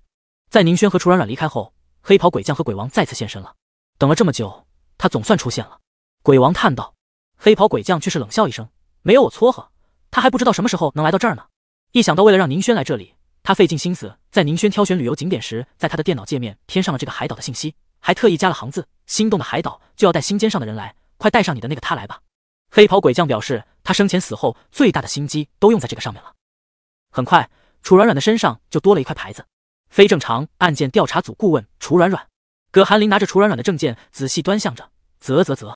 在宁轩和楚软软离开后，黑袍鬼将和鬼王再次现身了。等了这么久，他总算出现了。鬼王叹道：“黑袍鬼将却是冷笑一声：‘没有我撮合，他还不知道什么时候能来到这儿呢。’”一想到为了让宁轩来这里，他费尽心思在宁轩挑选旅游景点时，在他的电脑界面添上了这个海岛的信息，还特意加了行字：心动的海岛就要带心尖上的人来，快带上你的那个他来吧。黑袍鬼将表示，他生前死后最大的心机都用在这个上面了。很快，楚软软的身上就多了一块牌子：非正常案件调查组顾问楚软软。葛寒林拿着楚软软的证件，仔细端详着，啧啧啧。